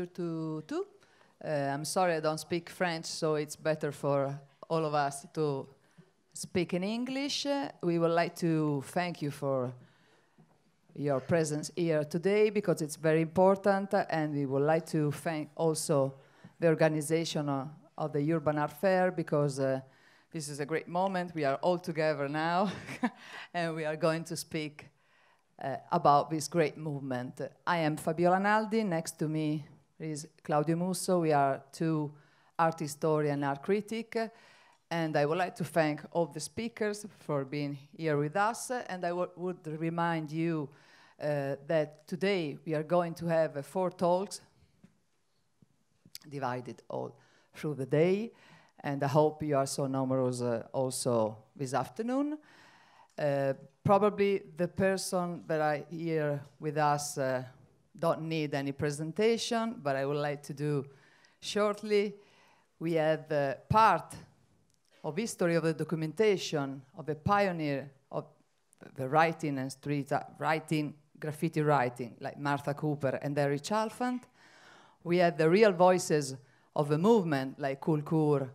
to tout. Uh, I'm sorry I don't speak French, so it's better for all of us to speak in English. Uh, we would like to thank you for your presence here today because it's very important, uh, and we would like to thank also the organization of, of the Urban Art Fair because uh, this is a great moment. We are all together now, and we are going to speak uh, about this great movement. I am Fabiola Naldi. Next to me is Claudio Musso. We are two art historian, art critic. And I would like to thank all the speakers for being here with us. And I would remind you uh, that today we are going to have uh, four talks divided all through the day. And I hope you are so numerous uh, also this afternoon. Uh, probably the person that I hear with us uh, don't need any presentation, but I would like to do shortly. We have uh, part of history of the documentation of a pioneer of the writing and street uh, writing, graffiti writing, like Martha Cooper and Harry Chalfant. We had the real voices of a movement like Kulkur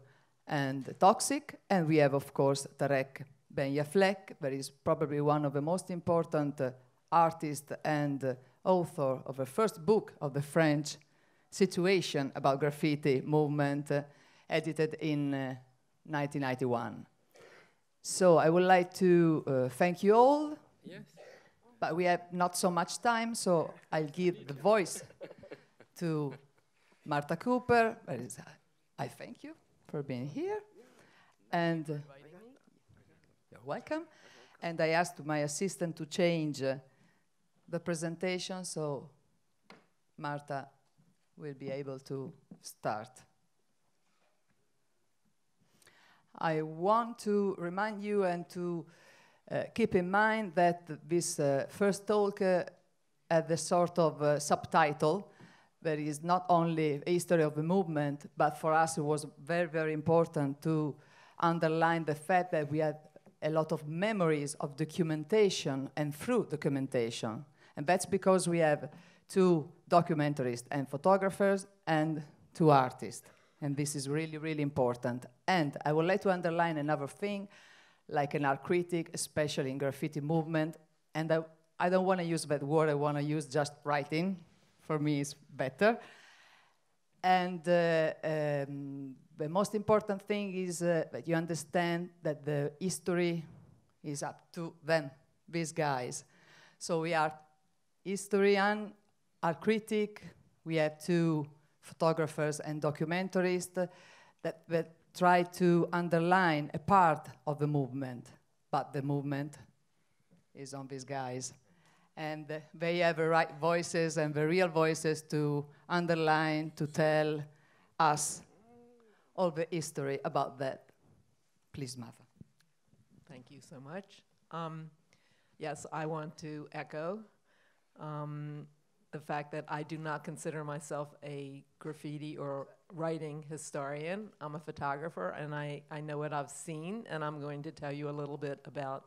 and Toxic, and we have, of course, Tarek Ben Yaflek, that is probably one of the most important uh, artists and uh, author of the first book of the French situation about graffiti movement, uh, edited in uh, 1991. So I would like to uh, thank you all. Yes. But we have not so much time, so I'll give the voice to Marta Cooper. Uh, I thank you for being here. And uh, you're welcome. And I asked my assistant to change uh, the presentation, so Marta will be able to start. I want to remind you and to uh, keep in mind that this uh, first talk uh, had the sort of uh, subtitle that is not only a history of the movement, but for us it was very, very important to underline the fact that we had a lot of memories of documentation and through documentation. And that's because we have two documentarists and photographers and two artists. And this is really, really important. And I would like to underline another thing, like an art critic, especially in graffiti movement. And I, I don't want to use that word, I want to use just writing. For me, it's better. And uh, um, the most important thing is uh, that you understand that the history is up to them, these guys. So we are historian, a critic, we have two photographers and documentarists that, that try to underline a part of the movement, but the movement is on these guys. And they have the right voices and the real voices to underline, to tell us all the history about that. Please, Martha. Thank you so much. Um, yes, I want to echo um, the fact that I do not consider myself a graffiti or writing historian. I'm a photographer and I, I know what I've seen, and I'm going to tell you a little bit about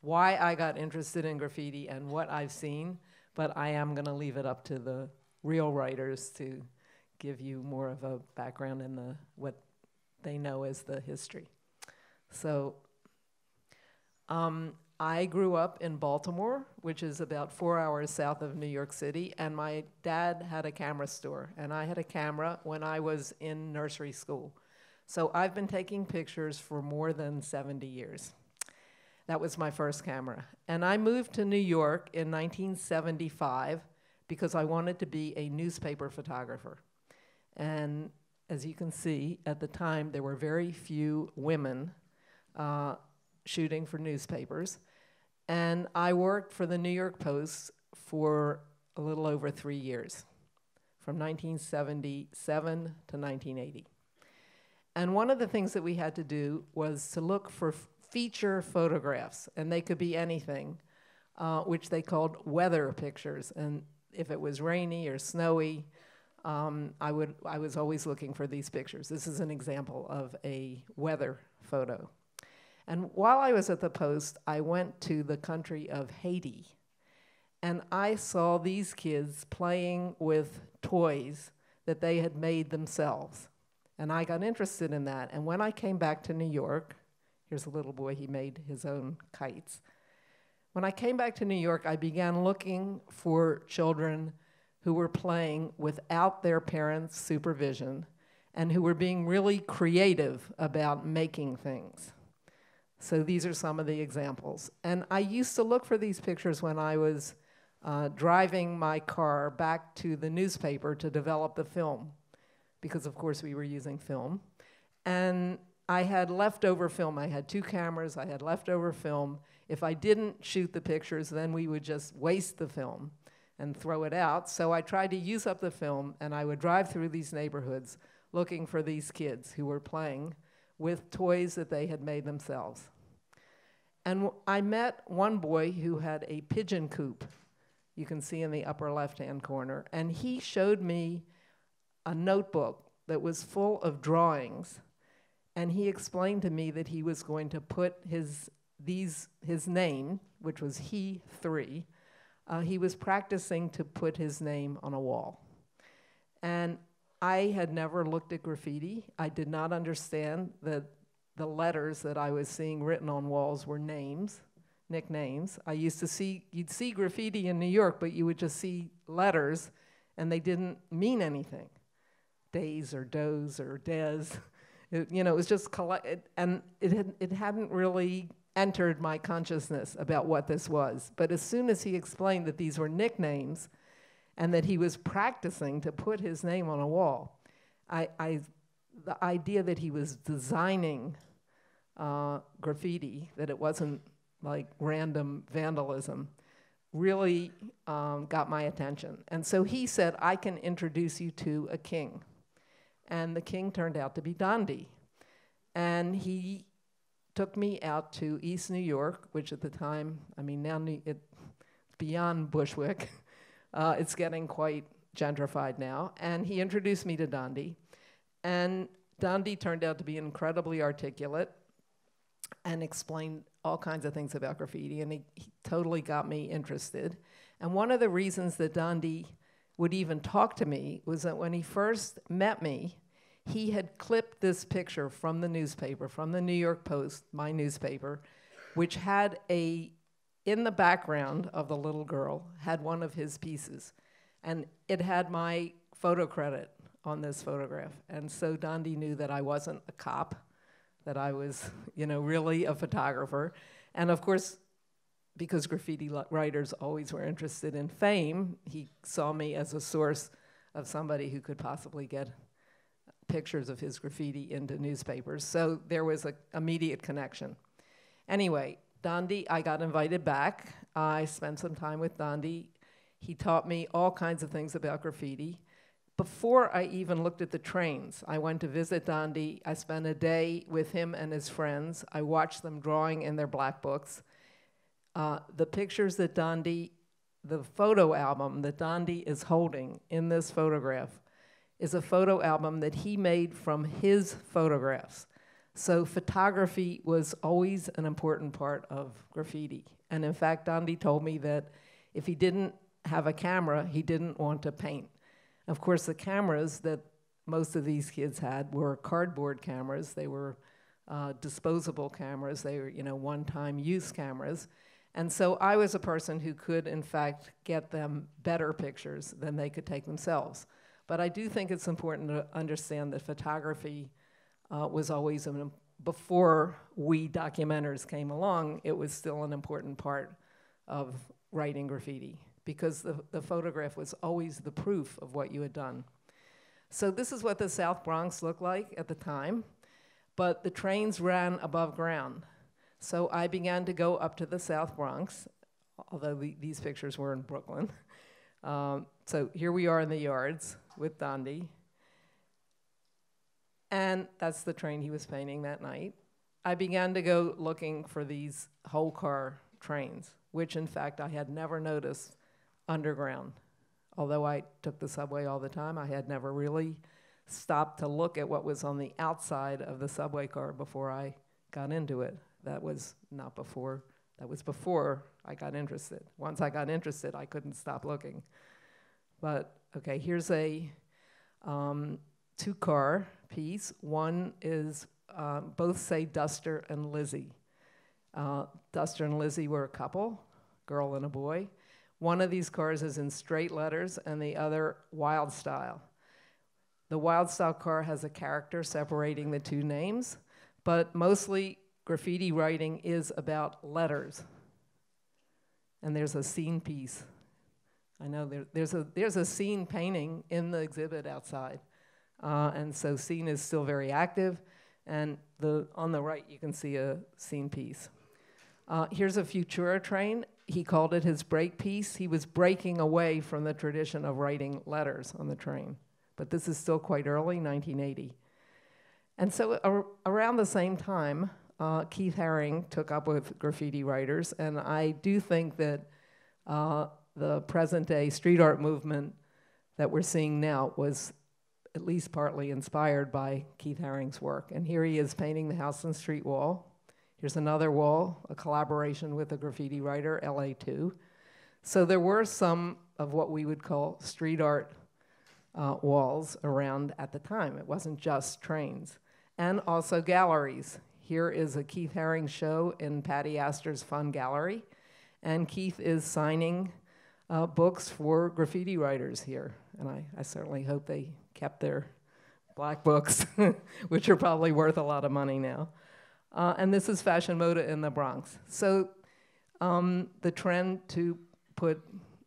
why I got interested in graffiti and what I've seen, but I am going to leave it up to the real writers to give you more of a background in the what they know as the history. So um, I grew up in Baltimore, which is about four hours south of New York City, and my dad had a camera store, and I had a camera when I was in nursery school. So I've been taking pictures for more than 70 years. That was my first camera. And I moved to New York in 1975 because I wanted to be a newspaper photographer. And as you can see, at the time, there were very few women uh, shooting for newspapers. And I worked for the New York Post for a little over three years, from 1977 to 1980. And one of the things that we had to do was to look for feature photographs, and they could be anything, uh, which they called weather pictures. And if it was rainy or snowy, um, I, would, I was always looking for these pictures. This is an example of a weather photo. And while I was at the post, I went to the country of Haiti. And I saw these kids playing with toys that they had made themselves. And I got interested in that. And when I came back to New York, here's a little boy, he made his own kites. When I came back to New York, I began looking for children who were playing without their parents' supervision and who were being really creative about making things. So these are some of the examples. And I used to look for these pictures when I was uh, driving my car back to the newspaper to develop the film, because of course we were using film. And I had leftover film. I had two cameras, I had leftover film. If I didn't shoot the pictures, then we would just waste the film and throw it out. So I tried to use up the film, and I would drive through these neighborhoods looking for these kids who were playing with toys that they had made themselves. And I met one boy who had a pigeon coop, you can see in the upper left hand corner, and he showed me a notebook that was full of drawings. And he explained to me that he was going to put his, these, his name, which was he three, uh, he was practicing to put his name on a wall. And I had never looked at graffiti. I did not understand that the letters that I was seeing written on walls were names, nicknames. I used to see, you'd see graffiti in New York, but you would just see letters and they didn't mean anything. Days or does or des. It, you know, it was just collect, it, and it, had, it hadn't really entered my consciousness about what this was. But as soon as he explained that these were nicknames and that he was practicing to put his name on a wall, I, I the idea that he was designing uh, graffiti, that it wasn't like random vandalism, really um, got my attention. And so he said, I can introduce you to a king. And the king turned out to be Dondi. And he took me out to East New York, which at the time, I mean, now it's beyond Bushwick. Uh, it's getting quite gentrified now. And he introduced me to Dondi. And Dandi turned out to be incredibly articulate and explained all kinds of things about graffiti, and he, he totally got me interested. And one of the reasons that Dandi would even talk to me was that when he first met me, he had clipped this picture from the newspaper, from the New York Post, my newspaper, which had a, in the background of the little girl, had one of his pieces. And it had my photo credit on this photograph. And so Dondi knew that I wasn't a cop, that I was, you know, really a photographer. And of course, because graffiti writers always were interested in fame, he saw me as a source of somebody who could possibly get pictures of his graffiti into newspapers. So there was an immediate connection. Anyway, Dondi, I got invited back. I spent some time with Dondi. He taught me all kinds of things about graffiti before I even looked at the trains, I went to visit Dandi. I spent a day with him and his friends. I watched them drawing in their black books. Uh, the pictures that Dandi, the photo album that Dandi is holding in this photograph, is a photo album that he made from his photographs. So photography was always an important part of graffiti. And in fact, Dandi told me that if he didn't have a camera, he didn't want to paint of course, the cameras that most of these kids had were cardboard cameras. They were uh, disposable cameras. They were, you know, one-time use cameras. And so I was a person who could, in fact, get them better pictures than they could take themselves. But I do think it's important to understand that photography uh, was always an, before we documenters came along, it was still an important part of writing graffiti because the, the photograph was always the proof of what you had done. So this is what the South Bronx looked like at the time, but the trains ran above ground. So I began to go up to the South Bronx, although the, these pictures were in Brooklyn. Um, so here we are in the yards with Dondi. And that's the train he was painting that night. I began to go looking for these whole car trains, which in fact I had never noticed underground. Although I took the subway all the time, I had never really stopped to look at what was on the outside of the subway car before I got into it. That was not before, that was before I got interested. Once I got interested, I couldn't stop looking. But okay, here's a um, two car piece. One is um, both say Duster and Lizzie. Uh, Duster and Lizzie were a couple, girl and a boy. One of these cars is in straight letters and the other wild style. The wild style car has a character separating the two names, but mostly graffiti writing is about letters. And there's a scene piece. I know there, there's, a, there's a scene painting in the exhibit outside. Uh, and so scene is still very active. And the, on the right, you can see a scene piece. Uh, here's a Futura train he called it his break piece. He was breaking away from the tradition of writing letters on the train. But this is still quite early, 1980. And so ar around the same time, uh, Keith Haring took up with graffiti writers. And I do think that uh, the present day street art movement that we're seeing now was at least partly inspired by Keith Haring's work. And here he is painting the house and street wall Here's another wall, a collaboration with a graffiti writer, LA2. So there were some of what we would call street art uh, walls around at the time. It wasn't just trains. And also galleries. Here is a Keith Haring show in Patty Astor's Fun Gallery. And Keith is signing uh, books for graffiti writers here. And I, I certainly hope they kept their black books, which are probably worth a lot of money now. Uh, and this is Fashion Moda in the Bronx. So um, the trend to put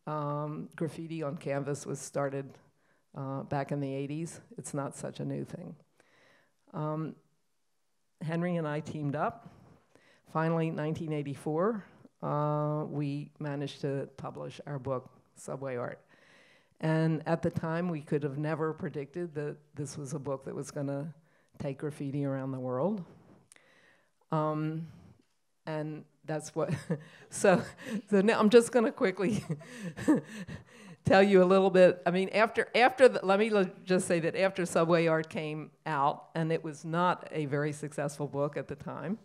um, graffiti on canvas was started uh, back in the 80s. It's not such a new thing. Um, Henry and I teamed up. Finally, 1984, uh, we managed to publish our book, Subway Art. And at the time, we could have never predicted that this was a book that was going to take graffiti around the world. Um, and that's what, so, so now I'm just gonna quickly tell you a little bit. I mean, after, after the, let me just say that after Subway Art came out, and it was not a very successful book at the time,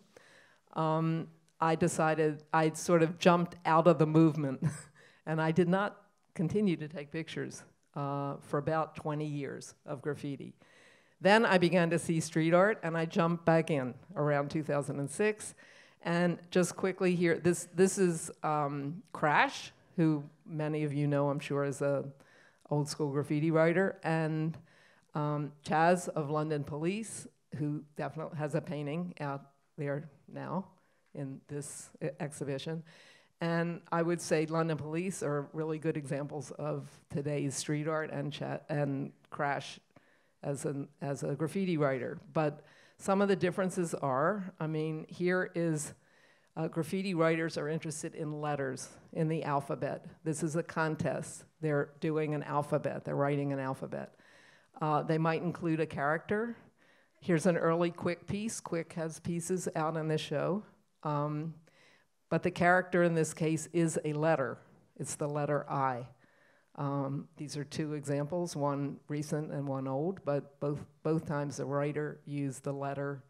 um, I decided I'd sort of jumped out of the movement, and I did not continue to take pictures uh, for about 20 years of graffiti. Then I began to see street art and I jumped back in around 2006. And just quickly here, this, this is um, Crash, who many of you know, I'm sure, is a old school graffiti writer, and um, Chaz of London Police, who definitely has a painting out there now in this uh, exhibition. And I would say London Police are really good examples of today's street art, and, Ch and Crash as, an, as a graffiti writer. But some of the differences are, I mean, here is uh, graffiti writers are interested in letters in the alphabet. This is a contest. They're doing an alphabet. They're writing an alphabet. Uh, they might include a character. Here's an early Quick piece. Quick has pieces out in the show. Um, but the character in this case is a letter. It's the letter I. Um, these are two examples, one recent and one old, but both, both times the writer used the letter,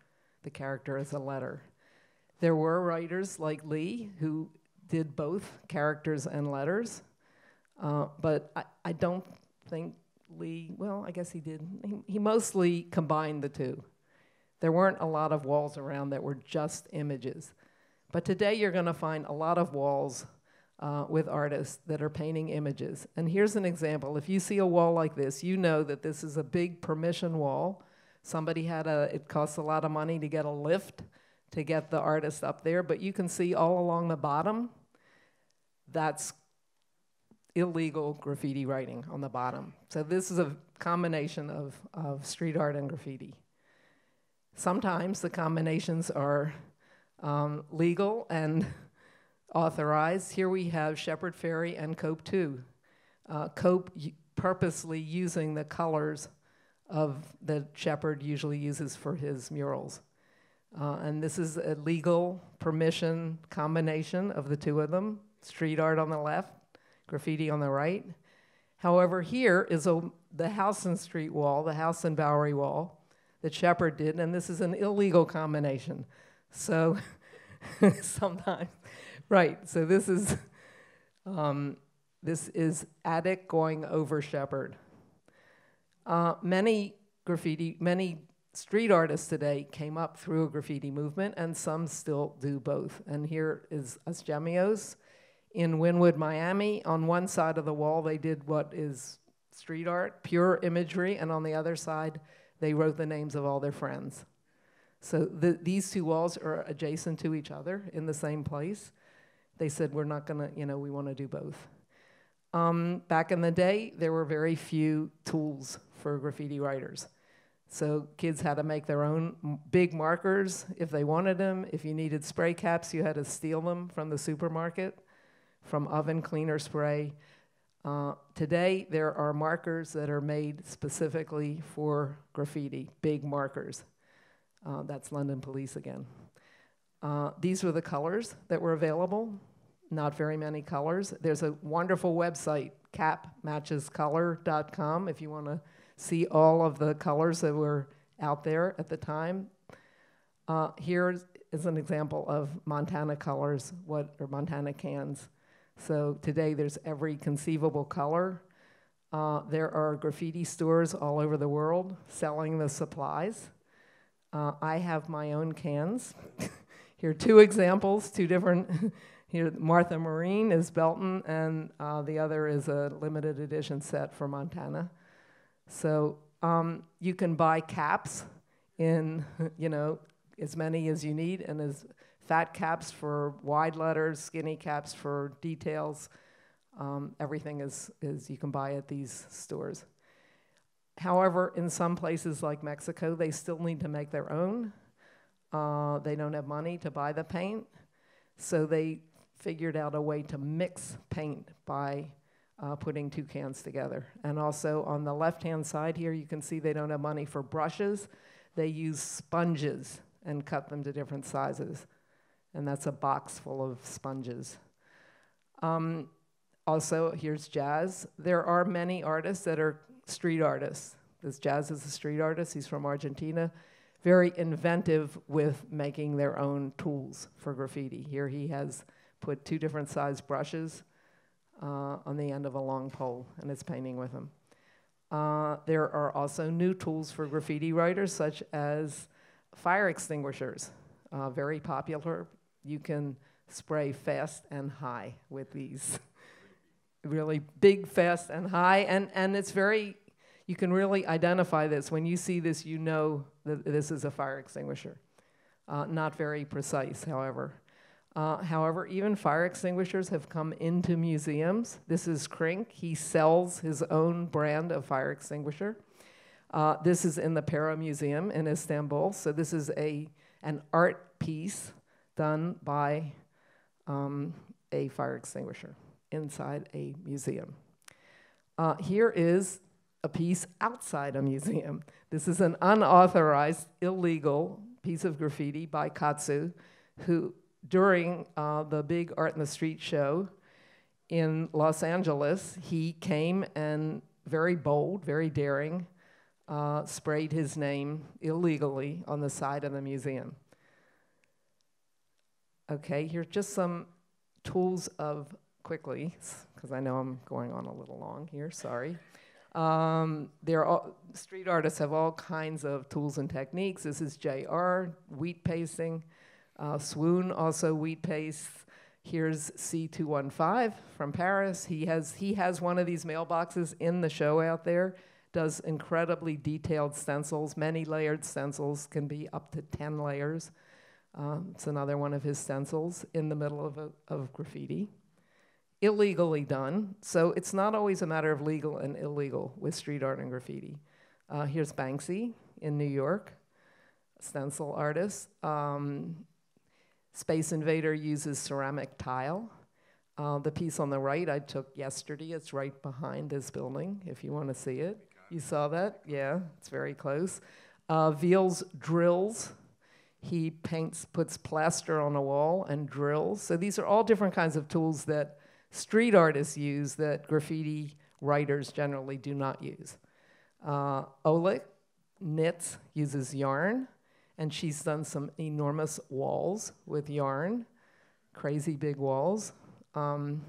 the character as a letter. There were writers like Lee who did both characters and letters, uh, but I, I don't think Lee, well, I guess he did. He, he mostly combined the two. There weren't a lot of walls around that were just images. But today you're going to find a lot of walls uh, with artists that are painting images. And here's an example. If you see a wall like this, you know that this is a big permission wall. Somebody had a, it costs a lot of money to get a lift to get the artist up there, but you can see all along the bottom, that's illegal graffiti writing on the bottom. So this is a combination of, of street art and graffiti. Sometimes the combinations are um, legal and authorize, here we have Shepherd Ferry and Cope 2. Uh, Cope purposely using the colors of that Shepherd usually uses for his murals. Uh, and this is a legal permission combination of the two of them, street art on the left, graffiti on the right. However, here is a, the house and street wall, the house and Bowery wall that Shepard did, and this is an illegal combination. So sometimes right, so this is, um, this is attic going over shepherd. Uh, many graffiti, many street artists today came up through a graffiti movement, and some still do both. And here is us Gemios in Wynwood, Miami. On one side of the wall, they did what is street art, pure imagery, and on the other side, they wrote the names of all their friends. So the, these two walls are adjacent to each other in the same place. They said, we're not gonna, you know, we wanna do both. Um, back in the day, there were very few tools for graffiti writers. So kids had to make their own big markers if they wanted them. If you needed spray caps, you had to steal them from the supermarket, from oven cleaner spray. Uh, today, there are markers that are made specifically for graffiti, big markers. Uh, that's London Police again. Uh, these were the colors that were available, not very many colors. There's a wonderful website, capmatchescolor.com, if you want to see all of the colors that were out there at the time. Uh, here is an example of Montana colors, what or Montana cans. So today there's every conceivable color. Uh, there are graffiti stores all over the world selling the supplies. Uh, I have my own cans. Here are two examples, two different. Here, Martha Marine is Belton, and uh, the other is a limited edition set for Montana. So um, you can buy caps in, you know, as many as you need, and as fat caps for wide letters, skinny caps for details. Um, everything is, is you can buy at these stores. However, in some places like Mexico, they still need to make their own. Uh, they don't have money to buy the paint, so they figured out a way to mix paint by uh, putting two cans together. And also on the left-hand side here, you can see they don't have money for brushes. They use sponges and cut them to different sizes. And that's a box full of sponges. Um, also, here's jazz. There are many artists that are street artists. This jazz is a street artist. He's from Argentina very inventive with making their own tools for graffiti. Here he has put two different sized brushes uh, on the end of a long pole and is painting with them. Uh, there are also new tools for graffiti writers, such as fire extinguishers, uh, very popular. You can spray fast and high with these. really big, fast, and high. And, and it's very, you can really identify this. When you see this, you know this is a fire extinguisher. Uh, not very precise, however. Uh, however, even fire extinguishers have come into museums. This is Crink; He sells his own brand of fire extinguisher. Uh, this is in the Para Museum in Istanbul. So this is a an art piece done by um, a fire extinguisher inside a museum. Uh, here is a piece outside a museum. This is an unauthorized, illegal piece of graffiti by Katsu, who during uh, the big Art in the Street show in Los Angeles, he came and very bold, very daring, uh, sprayed his name illegally on the side of the museum. Okay, here's just some tools of quickly, because I know I'm going on a little long here, sorry. Um, there are street artists have all kinds of tools and techniques. This is JR, wheat pacing. Uh, Swoon also wheat paste. Here's C215 from Paris. He has, he has one of these mailboxes in the show out there, does incredibly detailed stencils, many layered stencils, can be up to 10 layers. Um, it's another one of his stencils in the middle of, a, of graffiti illegally done. So it's not always a matter of legal and illegal with street art and graffiti. Uh, here's Banksy in New York, stencil artist. Um, Space Invader uses ceramic tile. Uh, the piece on the right I took yesterday, it's right behind this building if you want to see it. You saw that? Yeah, it's very close. Uh, Veals drills. He paints, puts plaster on a wall and drills. So these are all different kinds of tools that street artists use that graffiti writers generally do not use. Uh, Oleg knits, uses yarn, and she's done some enormous walls with yarn, crazy big walls. Um,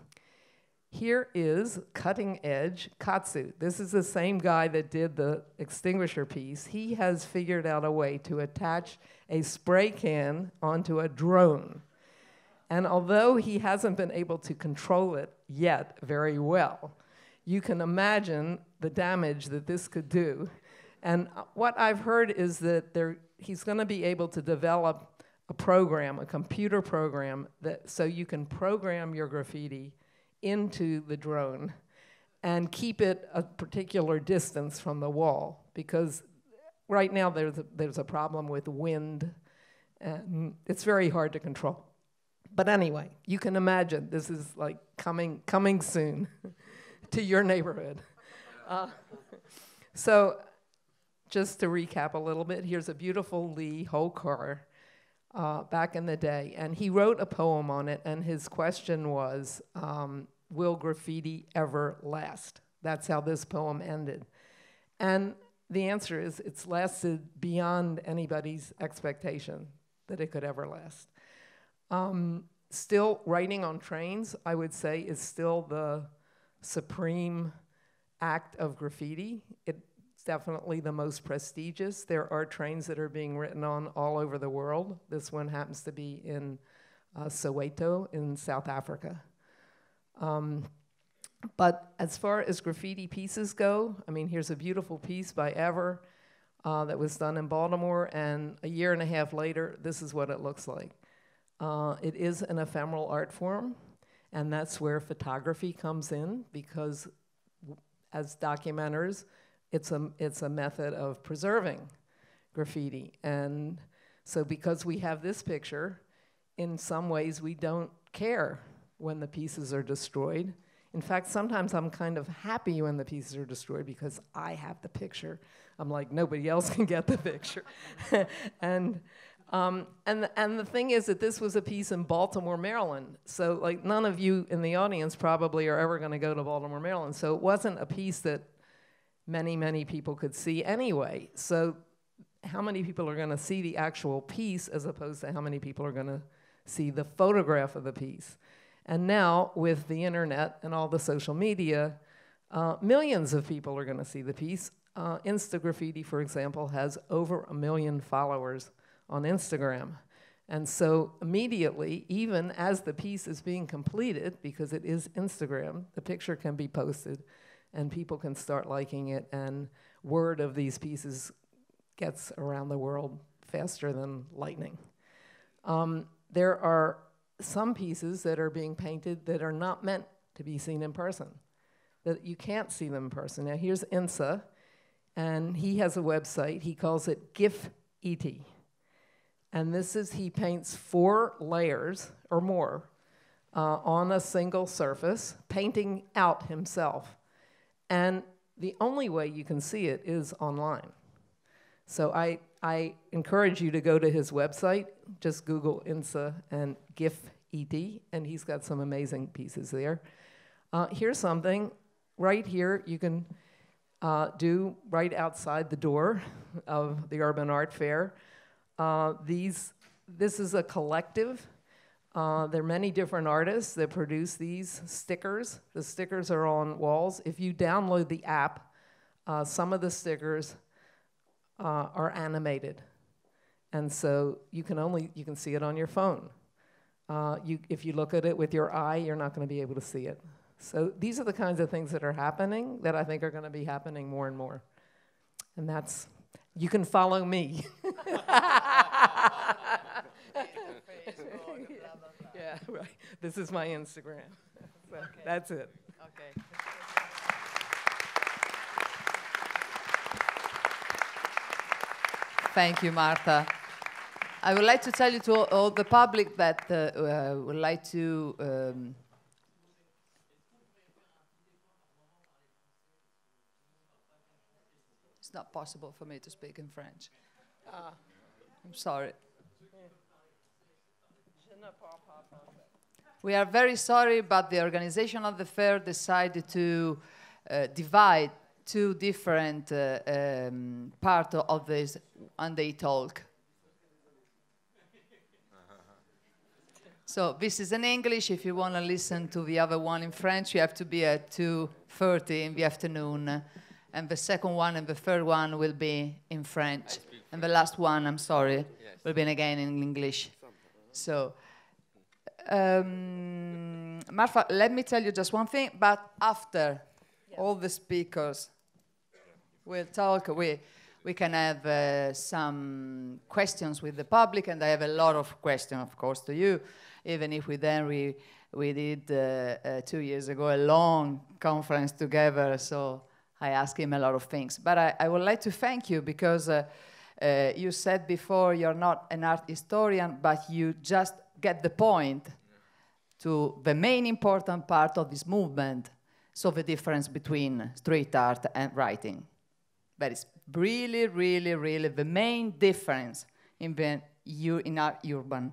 here is cutting edge katsu. This is the same guy that did the extinguisher piece. He has figured out a way to attach a spray can onto a drone. And although he hasn't been able to control it yet very well, you can imagine the damage that this could do. And what I've heard is that there, he's going to be able to develop a program, a computer program, that, so you can program your graffiti into the drone and keep it a particular distance from the wall because right now there's a, there's a problem with wind and it's very hard to control. But anyway, you can imagine this is like coming coming soon to your neighborhood. Uh, so, just to recap a little bit, here's a beautiful Lee Holker uh, back in the day, and he wrote a poem on it. And his question was, um, "Will graffiti ever last?" That's how this poem ended, and the answer is it's lasted beyond anybody's expectation that it could ever last. Um, still, writing on trains, I would say, is still the supreme act of graffiti. It's definitely the most prestigious. There are trains that are being written on all over the world. This one happens to be in uh, Soweto in South Africa. Um, but as far as graffiti pieces go, I mean, here's a beautiful piece by Ever uh, that was done in Baltimore, and a year and a half later, this is what it looks like. Uh, it is an ephemeral art form, and that's where photography comes in because, as documenters, it's a, it's a method of preserving graffiti. And so, because we have this picture, in some ways we don't care when the pieces are destroyed. In fact, sometimes I'm kind of happy when the pieces are destroyed because I have the picture. I'm like, nobody else can get the picture. and um, and, and the thing is that this was a piece in Baltimore, Maryland. So like none of you in the audience probably are ever gonna go to Baltimore, Maryland. So it wasn't a piece that many, many people could see anyway. So how many people are gonna see the actual piece as opposed to how many people are gonna see the photograph of the piece? And now with the internet and all the social media, uh, millions of people are gonna see the piece. Uh, Instagraffiti, for example, has over a million followers on Instagram. And so immediately, even as the piece is being completed, because it is Instagram, the picture can be posted and people can start liking it and word of these pieces gets around the world faster than lightning. Um, there are some pieces that are being painted that are not meant to be seen in person, that you can't see them in person. Now here's INSA, and he has a website. He calls it GIF-ET. And this is, he paints four layers or more uh, on a single surface, painting out himself. And the only way you can see it is online. So I, I encourage you to go to his website, just Google INSA and GIF ED, and he's got some amazing pieces there. Uh, here's something right here you can uh, do right outside the door of the Urban Art Fair. Uh, these, this is a collective. Uh, there are many different artists that produce these stickers. The stickers are on walls. If you download the app, uh, some of the stickers uh, are animated. And so you can only, you can see it on your phone. Uh, you, if you look at it with your eye, you're not gonna be able to see it. So these are the kinds of things that are happening that I think are gonna be happening more and more. And that's, you can follow me. yeah, right. This is my Instagram. So okay. That's it. Okay. Thank you, Martha. I would like to tell you to all, all the public that uh, uh, would like to. Um, it's not possible for me to speak in French. I'm sorry. We are very sorry, but the organization of the fair decided to uh, divide two different uh, um, parts of this, and they talk. So this is in English. If you want to listen to the other one in French, you have to be at 2.30 in the afternoon. And the second one and the third one will be in French. And the last one, I'm sorry, yes. will be again in English. So, um, Marfa, let me tell you just one thing, but after yeah. all the speakers will talk, we, we can have uh, some questions with the public, and I have a lot of questions, of course, to you, even if we then we, we did uh, uh, two years ago a long conference together, so I asked him a lot of things. But I, I would like to thank you because uh, uh, you said before you're not an art historian, but you just get the point to the main important part of this movement. So the difference between street art and writing. That is really, really, really the main difference in the in art urban.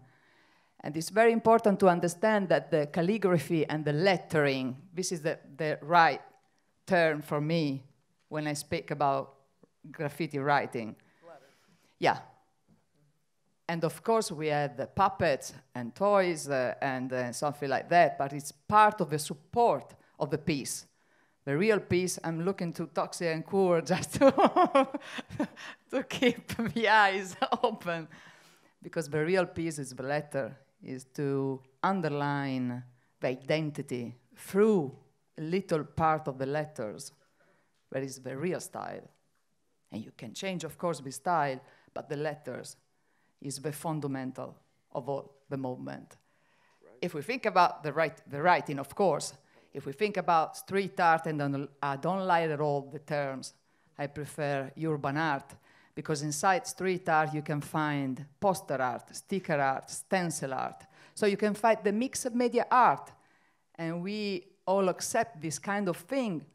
And it's very important to understand that the calligraphy and the lettering, this is the, the right term for me when I speak about graffiti writing. Yeah. And of course, we had puppets and toys uh, and uh, something like that, but it's part of the support of the piece. The real piece, I'm looking to Toxie and Coor just to, to keep the eyes open. Because the real piece is the letter, is to underline the identity through a little part of the letters, that is the real style. And you can change, of course, the style, but the letters is the fundamental of all the movement. Right. If we think about the, write, the writing, of course, if we think about street art, and I don't like at all the terms, I prefer urban art, because inside street art you can find poster art, sticker art, stencil art. So you can find the mix of media art. And we all accept this kind of thing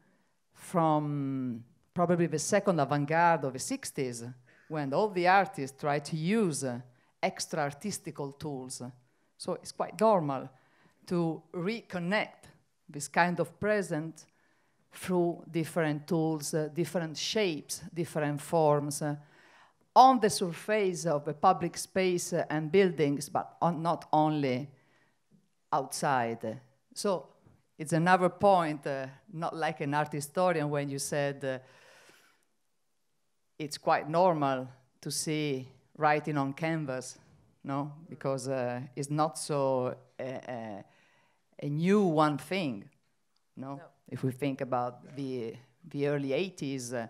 from probably the second avant garde of the 60s when all the artists try to use uh, extra artistical tools. So it's quite normal to reconnect this kind of present through different tools, uh, different shapes, different forms, uh, on the surface of the public space uh, and buildings, but on not only outside. So it's another point, uh, not like an art historian when you said uh, it's quite normal to see writing on canvas, no? Because uh, it's not so uh, uh, a new one thing, no? no? If we think about the the early 80s uh,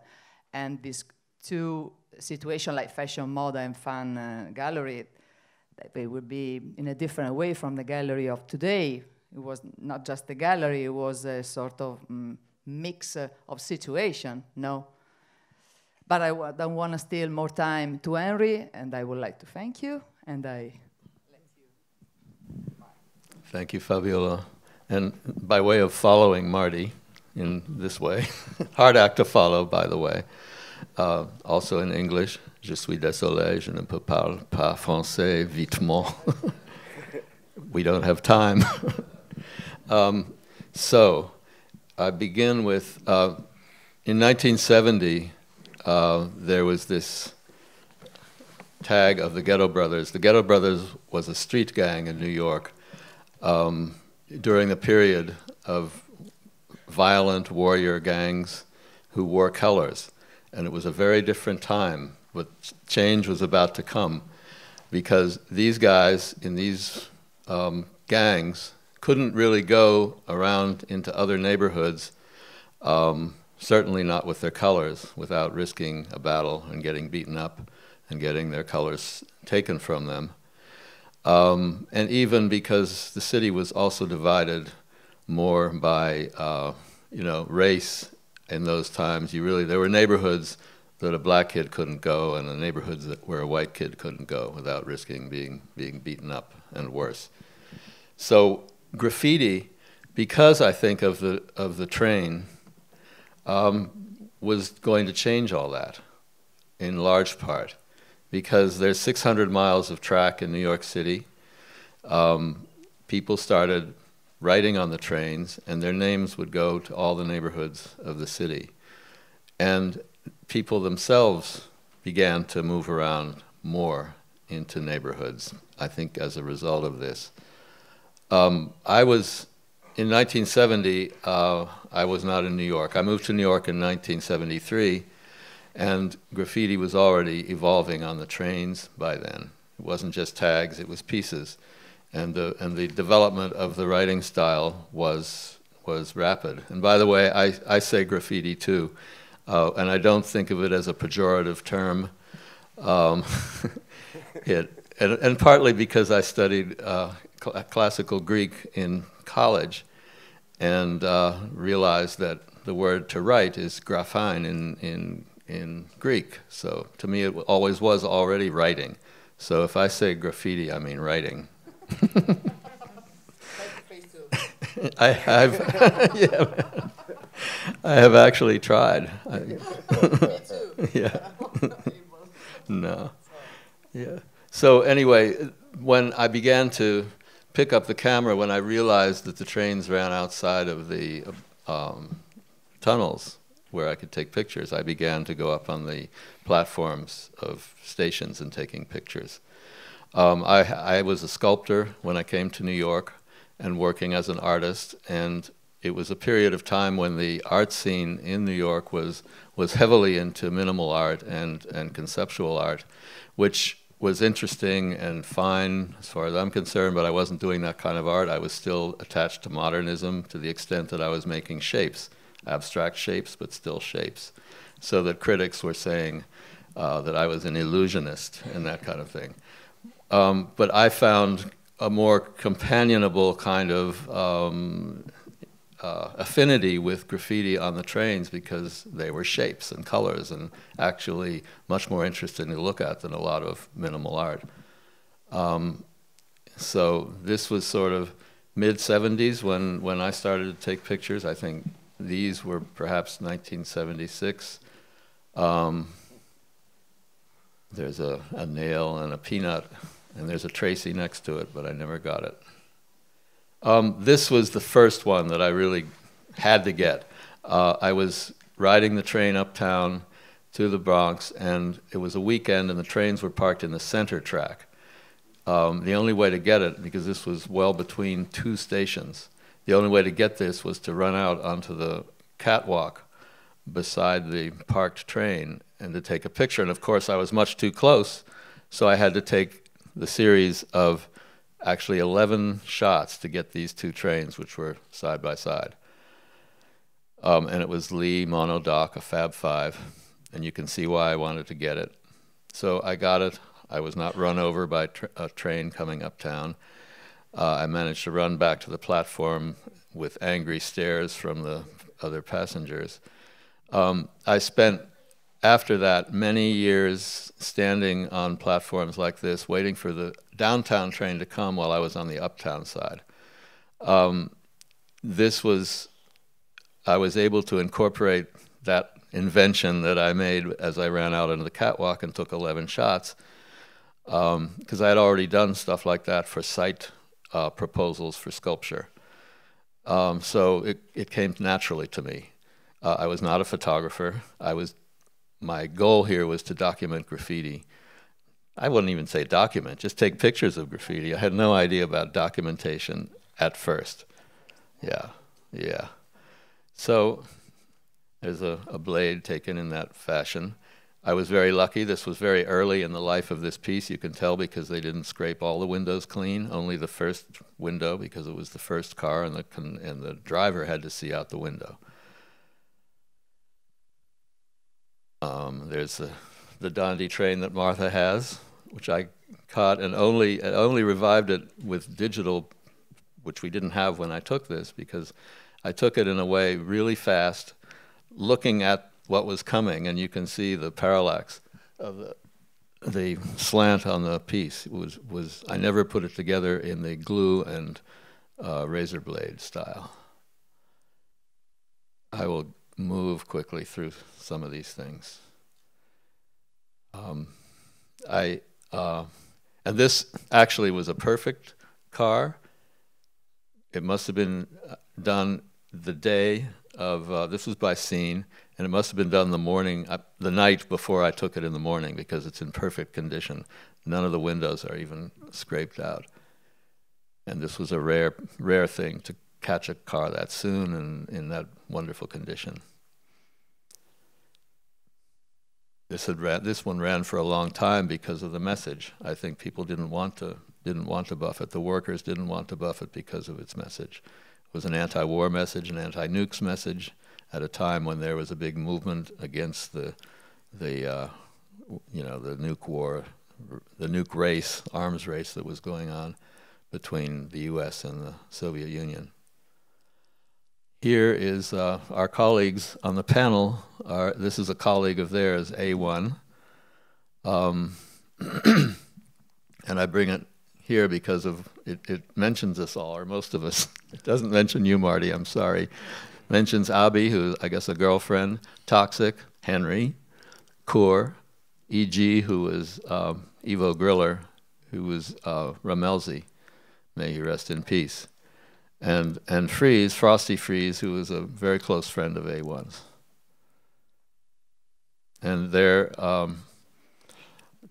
and this two situation like fashion, mode, and fan gallery, they would be in a different way from the gallery of today. It was not just the gallery; it was a sort of mm, mix of situation, no? But I w- don't want to steal more time to Henry, and I would like to thank you, and I let you. Thank you, Fabiola. And by way of following Marty in this way, hard act to follow, by the way, uh, also in English, je suis désolé, je ne peux parler pas français vitement. we don't have time. um, so I begin with uh, in 1970, uh, there was this tag of the Ghetto Brothers. The Ghetto Brothers was a street gang in New York um, during the period of violent warrior gangs who wore colors. And it was a very different time, but change was about to come because these guys in these um, gangs couldn't really go around into other neighborhoods um, certainly not with their colors without risking a battle and getting beaten up and getting their colors taken from them. Um, and even because the city was also divided more by, uh, you know, race in those times, you really, there were neighborhoods that a black kid couldn't go and the neighborhoods that, where a white kid couldn't go without risking being, being beaten up and worse. So graffiti, because I think of the, of the train um, was going to change all that in large part because there's 600 miles of track in New York City. Um, people started writing on the trains, and their names would go to all the neighborhoods of the city. And people themselves began to move around more into neighborhoods, I think, as a result of this. Um, I was in 1970, uh, I was not in New York. I moved to New York in 1973, and graffiti was already evolving on the trains by then. It wasn't just tags, it was pieces. And the, and the development of the writing style was, was rapid. And by the way, I, I say graffiti too, uh, and I don't think of it as a pejorative term. Um, it, and, and, partly because I studied uh, cl classical Greek in college, and uh, realized that the word to write is graphein in, in, in Greek. So to me, it always was already writing. So if I say graffiti, I mean writing. I have, yeah, I have actually tried. yeah. no. Yeah. So anyway, when I began to pick up the camera when I realized that the trains ran outside of the um, tunnels where I could take pictures. I began to go up on the platforms of stations and taking pictures. Um, I, I was a sculptor when I came to New York and working as an artist, and it was a period of time when the art scene in New York was was heavily into minimal art and and conceptual art, which was interesting and fine as far as I'm concerned, but I wasn't doing that kind of art. I was still attached to modernism to the extent that I was making shapes, abstract shapes, but still shapes. So that critics were saying uh, that I was an illusionist and that kind of thing. Um, but I found a more companionable kind of um, uh, affinity with graffiti on the trains because they were shapes and colors and actually much more interesting to look at than a lot of minimal art. Um, so this was sort of mid 70s when, when I started to take pictures. I think these were perhaps 1976. Um, there's a, a nail and a peanut, and there's a Tracy next to it, but I never got it. Um, this was the first one that I really had to get. Uh, I was riding the train uptown to the Bronx, and it was a weekend, and the trains were parked in the center track. Um, the only way to get it, because this was well between two stations, the only way to get this was to run out onto the catwalk beside the parked train and to take a picture. And of course, I was much too close, so I had to take the series of actually 11 shots to get these two trains, which were side by side. Um, and it was Lee Monodoc, a Fab Five, and you can see why I wanted to get it. So I got it. I was not run over by a train coming uptown. Uh, I managed to run back to the platform with angry stares from the other passengers. Um, I spent after that, many years standing on platforms like this, waiting for the downtown train to come while I was on the uptown side. Um, this was, I was able to incorporate that invention that I made as I ran out into the catwalk and took 11 shots, because um, I had already done stuff like that for site uh, proposals for sculpture. Um, so it, it came naturally to me. Uh, I was not a photographer. I was my goal here was to document graffiti. I wouldn't even say document, just take pictures of graffiti. I had no idea about documentation at first. Yeah, yeah. So there's a, a blade taken in that fashion. I was very lucky. This was very early in the life of this piece. You can tell because they didn't scrape all the windows clean, only the first window because it was the first car and the, and the driver had to see out the window. Um, there's the, the Dondi train that Martha has, which I caught and only, only revived it with digital, which we didn't have when I took this because I took it in a way really fast, looking at what was coming, and you can see the parallax of the, the slant on the piece it was, was I never put it together in the glue and uh, razor blade style. I will move quickly through some of these things. Um, I uh, and this actually was a perfect car. It must have been uh, done the day of uh, this was by scene, and it must have been done the morning, uh, the night before I took it in the morning because it's in perfect condition. None of the windows are even scraped out, and this was a rare, rare thing to catch a car that soon and in that wonderful condition. this had ran, this one ran for a long time because of the message. I think people didn't want to didn't want to Buffett. The workers didn't want to Buffett because of its message. It was an anti-war message, an anti-nukes message, at a time when there was a big movement against the the uh, you know the nuke war, the nuke race, arms race that was going on between the U.S. and the Soviet Union here is uh, our colleagues on the panel. Are, this is a colleague of theirs, A1. Um, and I bring it here because of it, it mentions us all, or most of us. It doesn't mention you, Marty, I'm sorry. Mentions Abby, who I guess a girlfriend, Toxic, Henry, Kaur, E.G., who is um, Evo Griller, who was uh, Ramelzi. May he rest in peace and, and Freeze, Frosty Freeze, who was a very close friend of A1's. And there, um,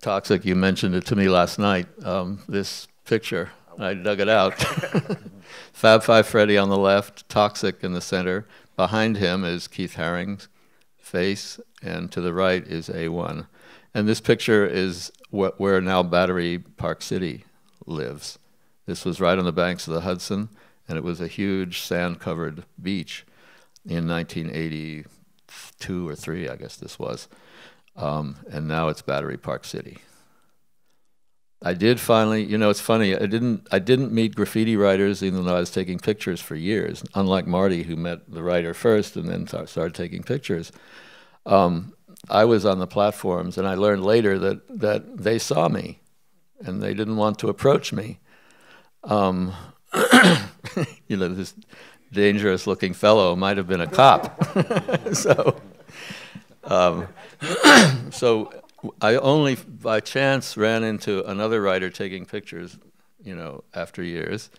toxic, you mentioned it to me last night, um, this picture, I dug it out. Fab Five Freddy on the left, Toxic in the center. Behind him is Keith Haring's face, and to the right is A1. And this picture is wh where now Battery Park City lives. This was right on the banks of the Hudson and it was a huge sand-covered beach in 1982 or three, I guess this was, um, and now it's Battery Park City. I did finally, you know, it's funny. I didn't, I didn't meet graffiti writers, even though I was taking pictures for years. Unlike Marty, who met the writer first and then started taking pictures, um, I was on the platforms, and I learned later that that they saw me, and they didn't want to approach me. Um, you know, this dangerous looking fellow might have been a cop. so, um, so I only by chance ran into another writer taking pictures, you know, after years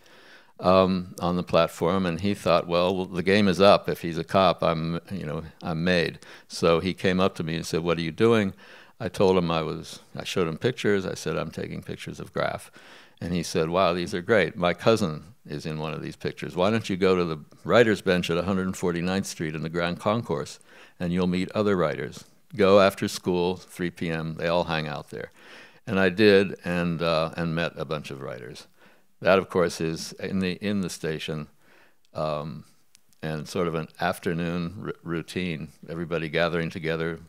um, on the platform, and he thought, well, well, the game is up. If he's a cop, I'm, you know, I'm made. So he came up to me and said, "What are you doing?" I told him I was. I showed him pictures. I said, "I'm taking pictures of Graf," And he said, Wow, these are great. My cousin is in one of these pictures. Why don't you go to the writer's bench at 149th Street in the Grand Concourse and you'll meet other writers? Go after school, 3 p.m., they all hang out there. And I did and, uh, and met a bunch of writers. That, of course, is in the, in the station um, and sort of an afternoon routine, everybody gathering together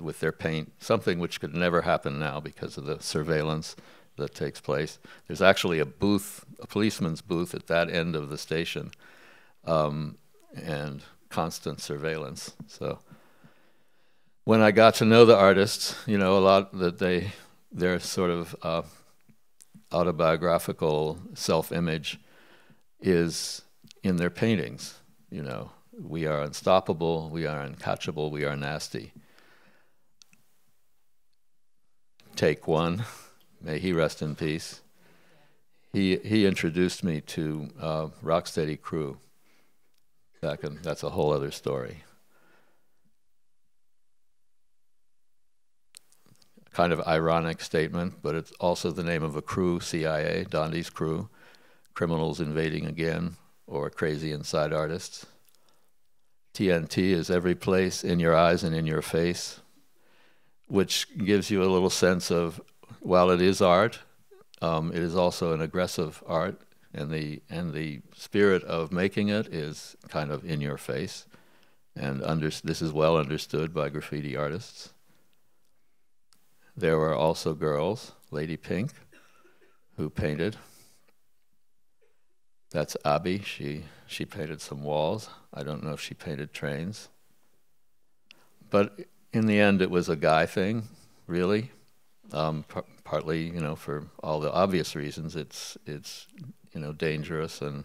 with their paint, something which could never happen now because of the surveillance that takes place. There's actually a booth, a policeman's booth at that end of the station, um, and constant surveillance. So when I got to know the artists, you know, a lot that they, their sort of uh, autobiographical self-image is in their paintings, you know. We are unstoppable, we are uncatchable, we are nasty. Take one. May he rest in peace. He, he introduced me to uh, Rocksteady Crew. That that's a whole other story. Kind of ironic statement, but it's also the name of a crew, CIA, Dondi's crew, criminals invading again, or crazy inside artists. TNT is every place in your eyes and in your face, which gives you a little sense of while it is art, um, it is also an aggressive art, and the and the spirit of making it is kind of in your face, and under, this is well understood by graffiti artists. There were also girls, Lady Pink, who painted. That's Abby. She she painted some walls. I don't know if she painted trains. But in the end, it was a guy thing, really. Um, par partly, you know, for all the obvious reasons, it's it's you know dangerous and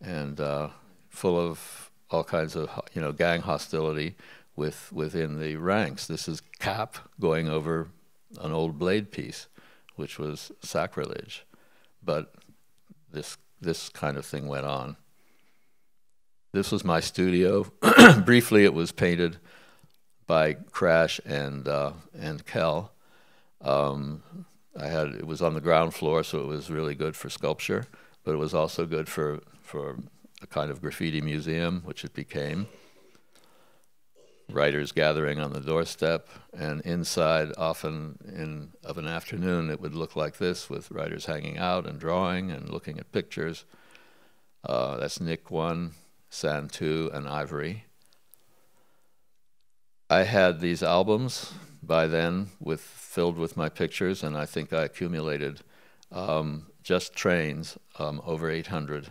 and uh, full of all kinds of you know gang hostility with within the ranks. This is Cap going over an old blade piece, which was sacrilege, but this this kind of thing went on. This was my studio. Briefly, it was painted by Crash and uh, and Kel um, I had it was on the ground floor, so it was really good for sculpture, but it was also good for for a kind of graffiti museum, which it became. Writers gathering on the doorstep, and inside, often in of an afternoon, it would look like this, with writers hanging out and drawing and looking at pictures. Uh, that's Nick one, San two, and Ivory. I had these albums by then with filled with my pictures, and I think I accumulated um, just trains um, over 800.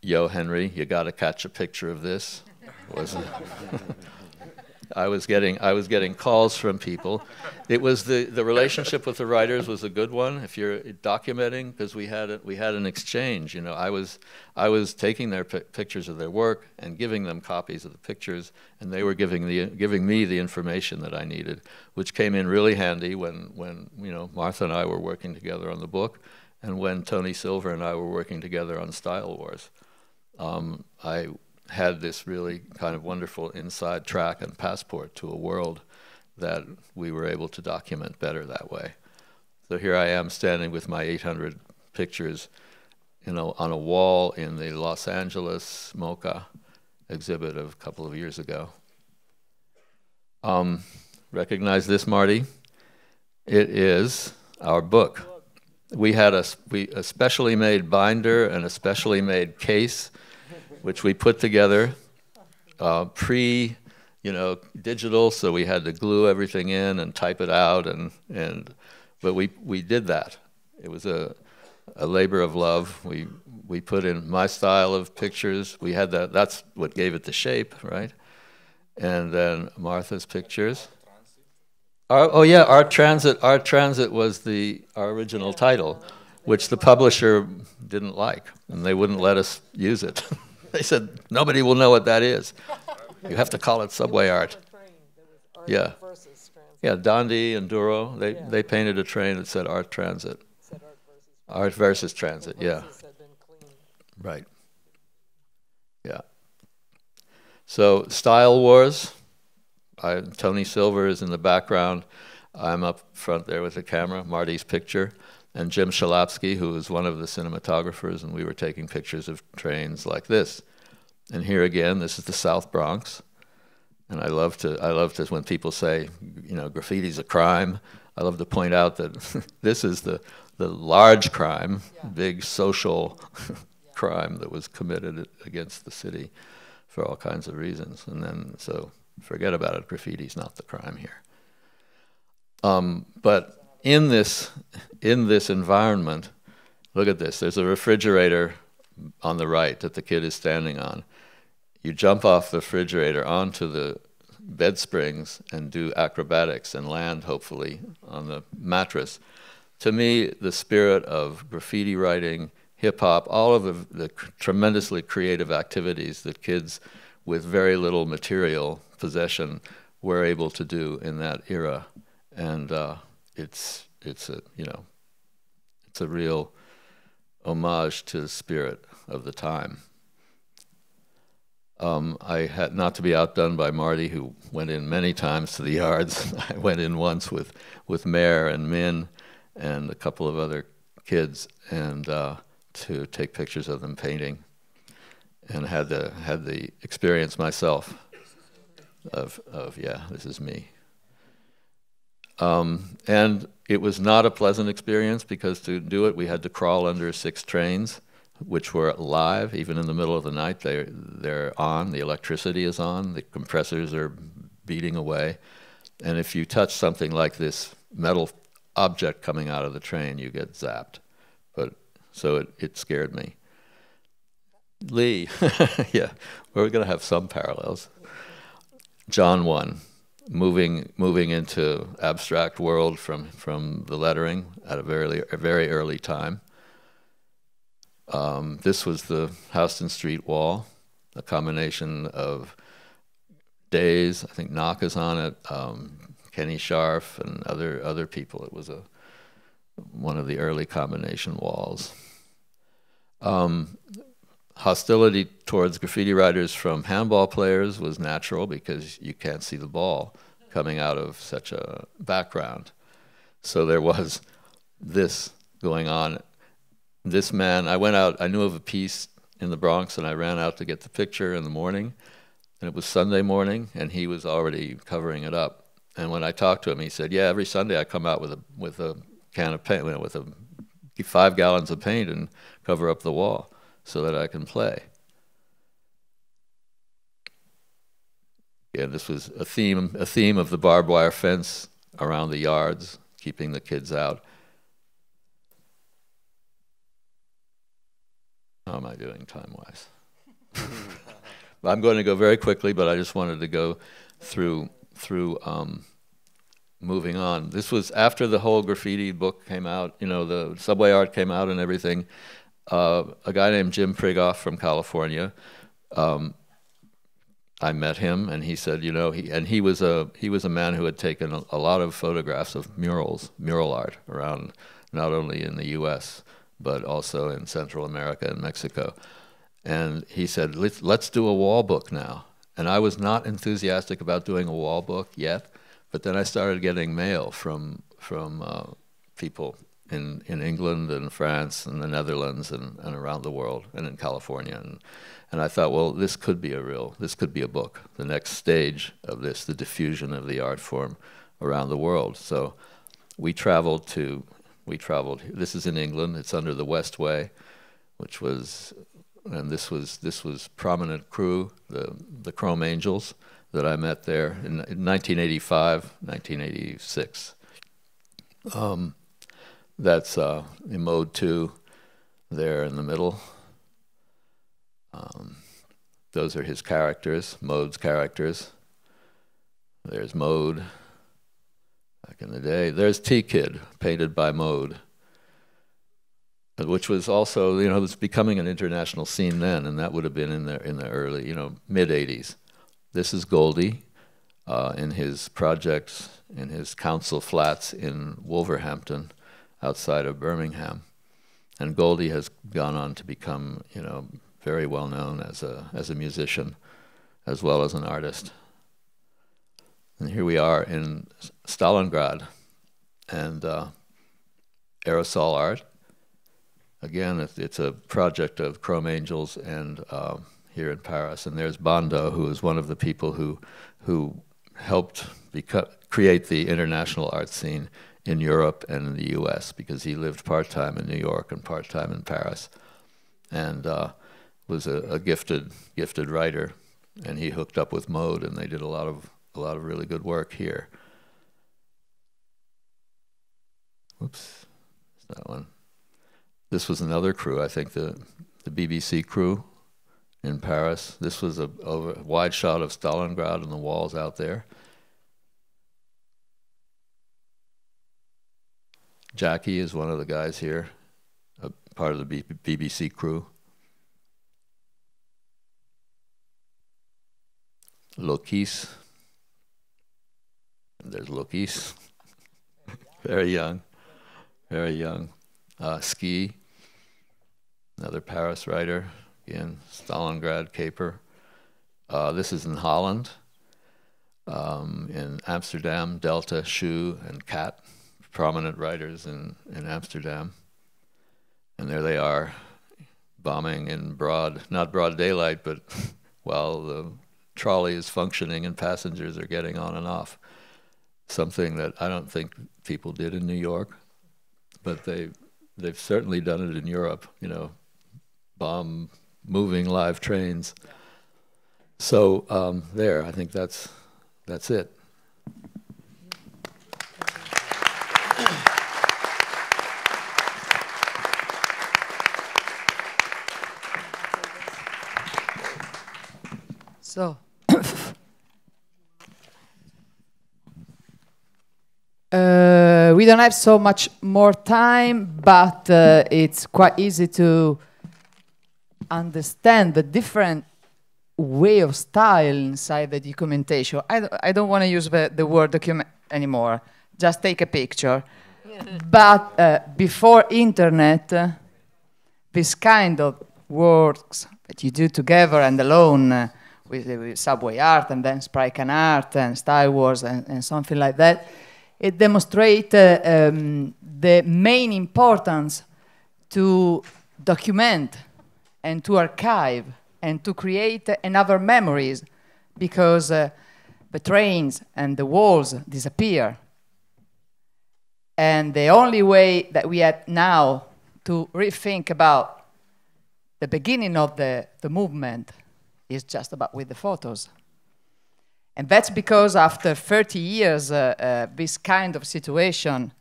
Yo, Henry, you got to catch a picture of this. Was I was getting I was getting calls from people. It was the, the relationship with the writers was a good one. If you're documenting, because we had a, we had an exchange. You know, I was I was taking their pictures of their work and giving them copies of the pictures, and they were giving the giving me the information that I needed, which came in really handy when when you know Martha and I were working together on the book, and when Tony Silver and I were working together on Style Wars. Um, I had this really kind of wonderful inside track and passport to a world that we were able to document better that way. So here I am standing with my 800 pictures, you know, on a wall in the Los Angeles MoCA exhibit of a couple of years ago. Um, recognize this, Marty? It is our book. We had a, we, a specially made binder and a specially made case which we put together uh, pre, you know, digital. So we had to glue everything in and type it out, and and but we we did that. It was a a labor of love. We we put in my style of pictures. We had that. That's what gave it the shape, right? And then Martha's pictures. Our, oh yeah, our transit. Our transit was the our original title, which the publisher didn't like, and they wouldn't let us use it. they said, nobody will know what that is. You have to call it subway art. yeah. Yeah, Dondi and Duro, they, they painted a train that said art transit. art, versus art versus transit, yeah. Right. Yeah. So, Style Wars. I, Tony Silver is in the background. I'm up front there with the camera, Marty's picture and Jim Shalapsky, who was one of the cinematographers, and we were taking pictures of trains like this. And here again, this is the South Bronx. And I love to, I love to, when people say, you know, graffiti's a crime, I love to point out that this is the, the large crime, yeah. big social crime that was committed against the city for all kinds of reasons. And then, so forget about it, graffiti's not the crime here. Um, but in this in this environment, look at this. There's a refrigerator on the right that the kid is standing on. You jump off the refrigerator onto the bed springs and do acrobatics and land hopefully on the mattress. To me, the spirit of graffiti writing, hip hop, all of the, the tremendously creative activities that kids with very little material possession were able to do in that era. And uh, it's it's a you know it's a real homage to the spirit of the time. Um, I had not to be outdone by Marty, who went in many times to the yards. I went in once with with Mare and Min, and a couple of other kids, and uh, to take pictures of them painting, and had the had the experience myself of of yeah, this is me. Um, and it was not a pleasant experience because to do it, we had to crawl under six trains, which were live, even in the middle of the night. They're, they're on, the electricity is on, the compressors are beating away. And if you touch something like this metal object coming out of the train, you get zapped. But so it, it scared me. Lee, yeah, we're going to have some parallels. John 1 moving moving into abstract world from from the lettering at a very a very early time. Um, this was the Houston Street wall, a combination of Days, I think Knock is on it, um, Kenny Sharf, and other other people. It was a one of the early combination walls. Um, hostility towards graffiti writers from handball players was natural because you can't see the ball coming out of such a background. So there was this going on. This man, I went out, I knew of a piece in the Bronx and I ran out to get the picture in the morning. And it was Sunday morning and he was already covering it up. And when I talked to him, he said, "Yeah, every Sunday I come out with a with a can of paint, with a five gallons of paint and cover up the wall." so that I can play. Yeah, this was a theme, a theme of the barbed wire fence around the yards, keeping the kids out. How am I doing time wise? I'm going to go very quickly, but I just wanted to go through through um, moving on. This was after the whole graffiti book came out. You know, the subway art came out and everything uh, a guy named Jim Prigoff from California. Um, I met him, and he said, you know, he and he was a he was a man who had taken a, a lot of photographs of murals, mural art around not only in the U.S. but also in Central America and Mexico. And he said, let's, let's do a wall book now. And I was not enthusiastic about doing a wall book yet, but then I started getting mail from from uh, people in, in England and France and the Netherlands and, and around the world and in California. And, and I thought, well, this could be a real, this could be a book, the next stage of this, the diffusion of the art form around the world. So we traveled to, we traveled, this is in England, it's under the Westway, which was, and this was, this was prominent crew, the, the Chrome Angels that I met there in, in 1985, 1986. Um, that's uh, in mode two there in the middle. Um, those are his characters, mode's characters. There's mode back in the day. There's T Kid, painted by mode, which was also, you know, it was becoming an international scene then, and that would have been in the, in the early, you know, mid 80s. This is Goldie uh, in his projects, in his council flats in Wolverhampton outside of Birmingham. And Goldie has gone on to become, you know, very well known as a as a musician, as well as an artist. And here we are in Stalingrad, and uh, aerosol art. Again, it's, it's, a project of Chrome Angels and um, here in Paris. And there's Bondo, who is one of the people who who helped create the international art scene in Europe and in the U.S. because he lived part time in New York and part time in Paris, and uh, was a, a, gifted gifted writer. And he hooked up with Mode, and they did a lot of a lot of really good work here. Whoops, it's that one. This was another crew. I think the the BBC crew in Paris. This was a, a wide shot of Stalingrad and the walls out there. Jackie is one of the guys here, a part of the BBC crew. Lokis. There's Lokis. very young. Very young. Uh, Ski, another Paris writer, again, Stalingrad caper. Uh, this is in Holland, um, in Amsterdam, Delta, Shoe, and Cat prominent writers in, in Amsterdam. And there they are, bombing in broad, not broad daylight, but while the trolley is functioning and passengers are getting on and off. Something that I don't think people did in New York, but they, they've certainly done it in Europe, you know, bomb moving live trains. So um, there, I think that's, that's it. So. uh, we don't have so much more time, but uh, it's quite easy to understand the different way of style inside the documentation. I d I don't want to use the, the word document anymore. Just take a picture. but uh, before internet, uh, this kind of works that you do together and alone uh, with, uh, with Subway Art and then Sprite Art and Star Wars and, and something like that, it demonstrates uh, um, the main importance to document and to archive and to create another memories because uh, the trains and the walls disappear. And the only way that we have now to rethink about the beginning of the, the movement is just about with the photos. And that's because after 30 years, uh, uh, this kind of situation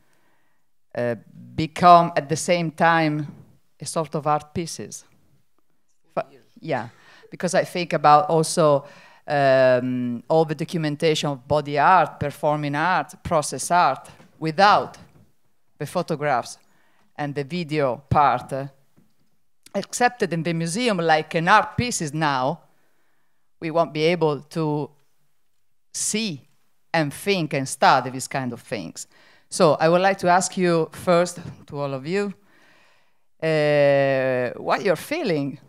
uh, become at the same time a sort of art pieces. But, yeah, because I think about also um, all the documentation of body art, performing art, process art, without the photographs and the video part, uh, accepted in the museum like an art pieces now, we won't be able to see and think and study these kind of things. So I would like to ask you first, to all of you, uh, what you're feeling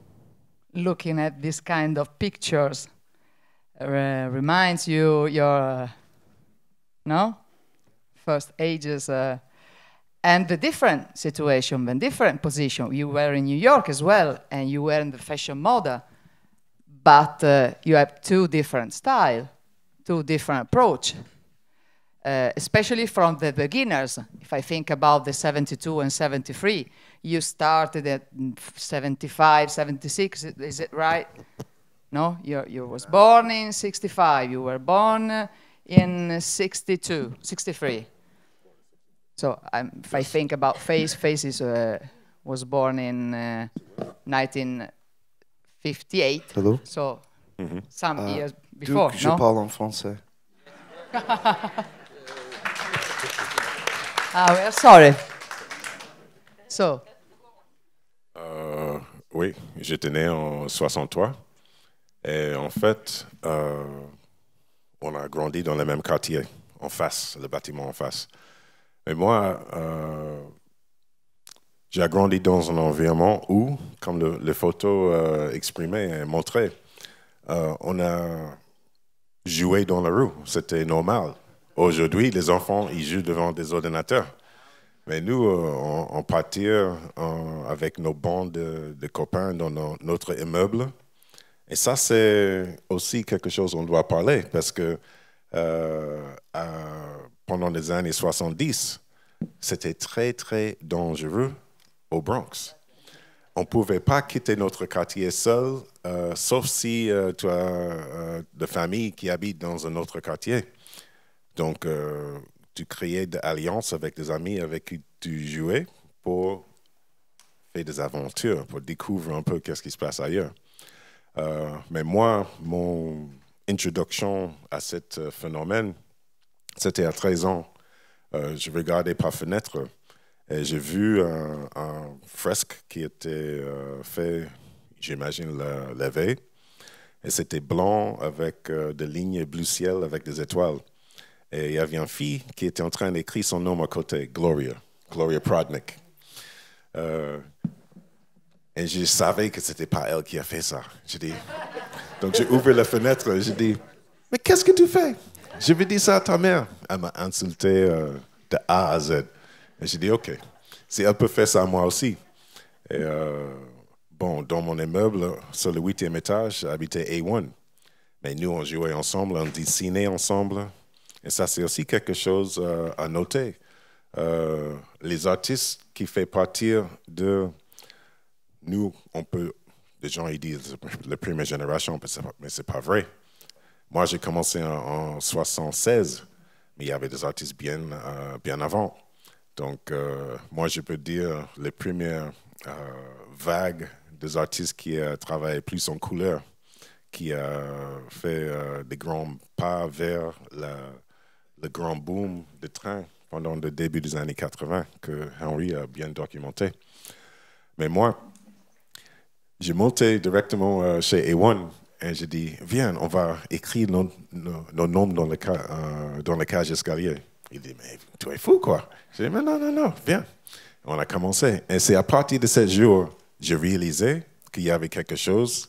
looking at this kind of pictures uh, reminds you your, uh, no? First ages, uh, and the different situation, the different position. You were in New York as well, and you were in the fashion model but uh, you have two different style, two different approach, uh, especially from the beginners. If I think about the 72 and 73, you started at mm, 75, 76, is it right? No, you, you was born in 65, you were born in 62, 63. So um, if I think about Face, Face is, uh, was born in uh, 19... 58. Hello. So, mm-hmm. some uh, years before. Duke, je parle en français. ah, sorry. So. Euh, oui, j'étais né en 63. Et en fait, euh, on a grandi dans le même quartier, en face, le bâtiment en face. Mais moi, euh, j'ai grandi dans un environnement où, comme le, les photos euh, et montraient, euh, on a joué dans la rue. C'était normal. Aujourd'hui, les enfants, ils jouent devant des ordinateurs. Mais nous, euh, on, partait avec nos bandes de, copains dans notre immeuble. Et ça, c'est aussi quelque chose on doit parler parce que pendant les années 70, c'était très, très dangereux Bronx. On ne pouvait pas quitter notre quartier seul, euh, sauf si euh, tu euh, as de famille qui habite dans un autre quartier. Donc, tu créais des alliances avec des amis avec qui tu jouais pour faire des aventures, pour découvrir un peu qu'est-ce qui se passe ailleurs. mais moi, mon introduction à ce phénomène, c'était à 13 ans. je regardais par fenêtre et euh, j'ai vu un, fresque qui était euh, fait, j'imagine, la, Et c'était blanc avec euh, des lignes bleu ciel avec des étoiles. Et il y avait une fille qui était en train d'écrire son nom à côté, Gloria, Gloria Prodnik. et je savais que n'était pas elle qui a fait ça. donc j'ai ouvert la fenêtre, et j'ai dit, mais qu'est-ce que tu fais? Je vais dire ça à ta mère. Elle m'a insulté de A à Z. Et j'ai dit, OK, si elle peut faire ça moi aussi. Euh, bon, dans mon immeuble, sur le huitième étage, habitait A1. Mais nous, on jouait ensemble, on dessinait ensemble. Et ça, c'est aussi quelque chose euh, à noter. Euh, les artistes qui font partir de nous, on peut, les gens ils disent la première génération, mais c'est pas vrai. Moi, j'ai commencé en, 1976, mais il y avait des artistes bien, bien avant. Donc, euh, moi, je peux dire les premières euh, vagues des artistes qui euh, travaillent plus en couleur, qui a euh, fait des grands pas vers le grand boom des train pendant le début des années 80 que Henry a bien documenté. Mais moi, j'ai monté directement chez A1 et j'ai dit, viens, on va écrire nos, noms dans le, dans le cage escalier. Il dit, mais tu es fou, quoi. J'ai dis, mais non, non, non, viens. On a commencé. Et c'est à partir de ce jour, je réalisais qu'il y avait quelque chose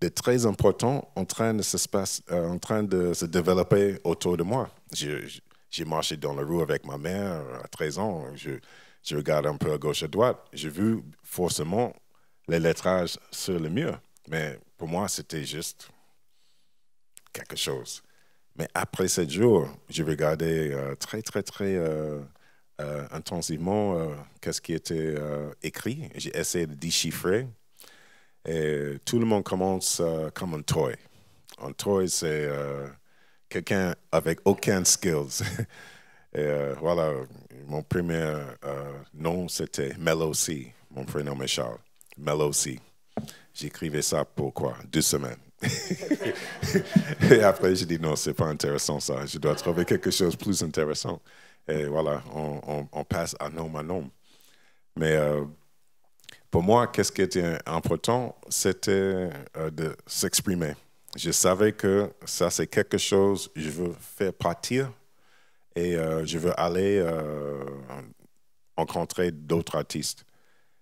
de très important en train de se, euh, en train de se développer autour de moi. J'ai marché dans la rue avec ma mère à 13 ans. Je, je regarde un peu à gauche, et à droite. J'ai vu forcément les lettrages sur le mur. Mais pour moi, c'était juste quelque chose. Mais après sept jours, je regardais euh, très, très, très euh, euh, intensivement qu'est-ce qui était écrit. J'ai essayé de déchiffrer. Et tout le monde commence comme un toy. Un toy, c'est quelqu'un avec aucun skills. Et voilà, mon premier nom, c'était Mello C. Mon prénom est Charles. C. J'écrivais ça pour quoi Deux semaines et après, je dis non, c'est pas intéressant ça. Je dois trouver quelque chose de plus intéressant. Et voilà, on, passe à nom à nom. Mais euh, pour moi, qu'est-ce qui était important, c'était euh, de s'exprimer. Je savais que ça, c'est quelque chose je veux faire partir et euh, je veux aller rencontrer d'autres artistes.